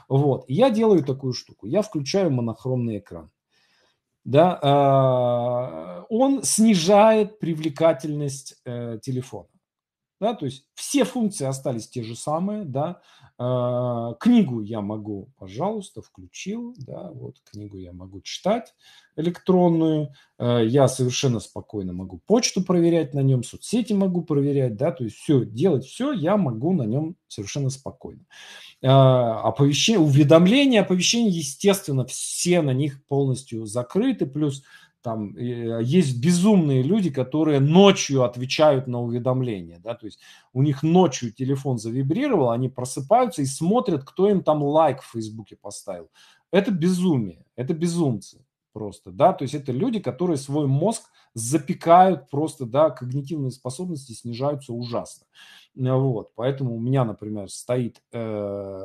Вот, и я делаю такую штуку, я включаю монохромный экран да, а, он снижает привлекательность э, телефона да, то есть все функции остались те же самые, да, а, книгу я могу, пожалуйста, включил, да, вот книгу я могу читать электронную, а, я совершенно спокойно могу почту проверять на нем, соцсети могу проверять, да, то есть все, делать все я могу на нем совершенно спокойно. А, Оповещение, уведомления, оповещения, естественно, все на них полностью закрыты, плюс там э, есть безумные люди, которые ночью отвечают на уведомления, да, то есть у них ночью телефон завибрировал, они просыпаются и смотрят, кто им там лайк в Фейсбуке поставил. Это безумие, это безумцы просто, да, то есть это люди, которые свой мозг запекают просто, да, когнитивные способности снижаются ужасно. Вот, поэтому у меня, например, стоит э,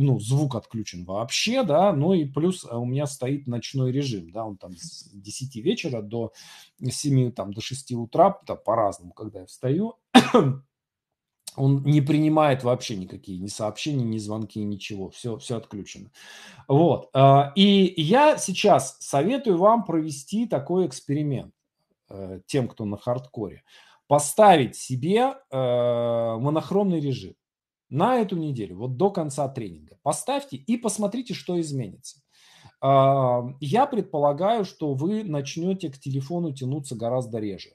ну, звук отключен вообще, да, ну и плюс э, у меня стоит ночной режим, да, он там с 10 вечера до 7, там, до 6 утра, там, по-разному, когда я встаю, *clears throat* он не принимает вообще никакие ни сообщения, ни звонки, ничего, все, все отключено. Вот, э, и я сейчас советую вам провести такой эксперимент э, тем, кто на хардкоре, поставить себе монохромный режим на эту неделю, вот до конца тренинга. Поставьте и посмотрите, что изменится. А, я предполагаю, что вы начнете к телефону тянуться гораздо реже.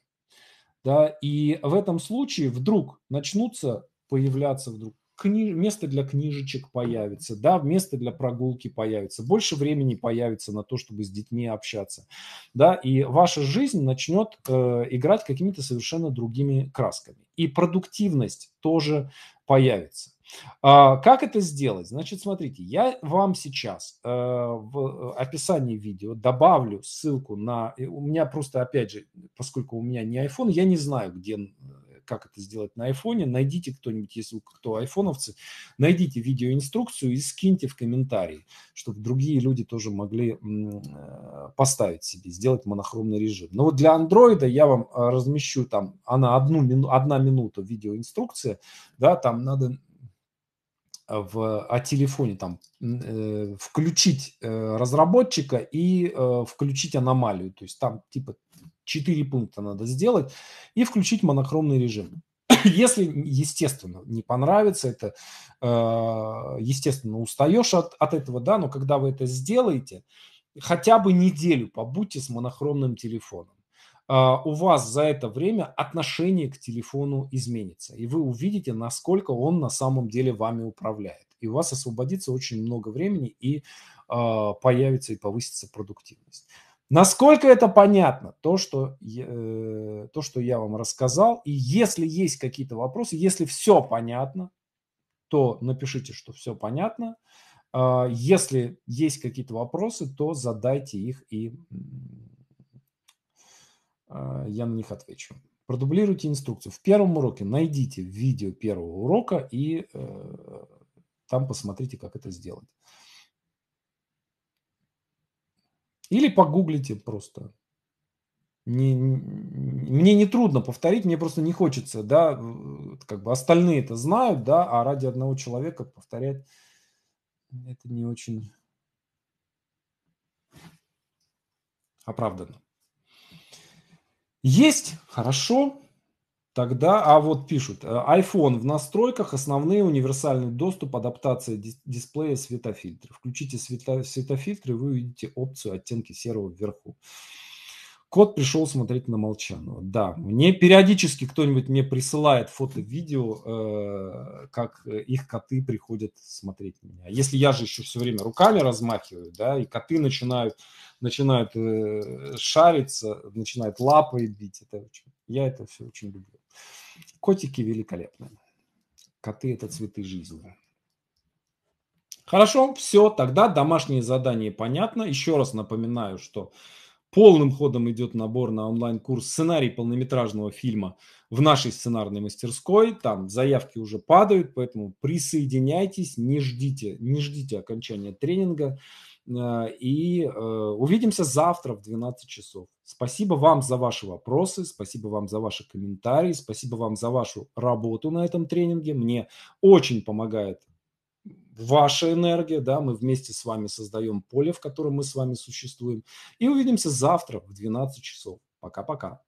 Да, и в этом случае вдруг начнутся появляться вдруг кни... место для книжечек появится, да, место для прогулки появится, больше времени появится на то, чтобы с детьми общаться, да, и ваша жизнь начнет э, играть какими-то совершенно другими красками. И продуктивность тоже появится. А, как это сделать? Значит, смотрите, я вам сейчас э, в описании видео добавлю ссылку на... У меня просто, опять же, поскольку у меня не iPhone, я не знаю, где э, как это сделать на айфоне. Найдите кто-нибудь, если кто айфоновцы, найдите видеоинструкцию и скиньте в комментарии, чтобы другие люди тоже могли э, поставить себе, сделать монохромный режим. Но вот для андроида я вам э, размещу там, она одну, одна минута видеоинструкция, да, там надо в, о телефоне, там, э, включить э, разработчика и э, включить аномалию. То есть там типа 4 пункта надо сделать и включить монохромный режим. *coughs* Если, естественно, не понравится, это, э, естественно, устаешь от, от этого, да, но когда вы это сделаете, хотя бы неделю побудьте с монохромным телефоном. А, у вас за это время отношение к телефону изменится, и вы увидите, насколько он на самом деле вами управляет. И у вас освободится очень много времени, и а, появится и повысится продуктивность. Насколько это понятно, то что, э, то, что я вам рассказал. И если есть какие-то вопросы, если все понятно, то напишите, что все понятно. А, если есть какие-то вопросы, то задайте их и а, я на них отвечу. Продублируйте инструкцию. В первом уроке найдите видео первого урока и э, там посмотрите, как это сделать. Или погуглите просто. Не, мне не трудно повторить, мне просто не хочется, да, как бы остальные это знают, да, а ради одного человека повторять это не очень оправданно. Есть? Хорошо. Тогда, а вот пишут, э, iPhone в настройках, основные, универсальный доступ, адаптация дисплея, светофильтры. Включите светофильтры, вы увидите опцию оттенки серого вверху. Кот пришел смотреть на Молчанова. Да, мне периодически кто-нибудь мне присылает фото-видео, э, как э, их коты приходят смотреть меня. Если я же еще все время руками размахиваю, да, и коты начинают, начинают э, шариться, начинают лапой бить. Это очень, я это все очень люблю. Котики великолепны. Коты – это цветы жизни. Хорошо, все, тогда домашнее задание понятно. Еще раз напоминаю, что полным ходом идет набор на онлайн-курс «Сценарий полнометражного фильма» в нашей сценарной мастерской. Там заявки уже падают, поэтому присоединяйтесь, не ждите, не ждите окончания тренинга. Э, и э, увидимся завтра в 12 часов. Спасибо вам за ваши вопросы, спасибо вам за ваши комментарии, спасибо вам за вашу работу на этом тренинге. Мне очень помогает ваша энергия, да, мы вместе с вами создаем поле, в котором мы с вами существуем. И увидимся завтра в 12 часов. Пока-пока.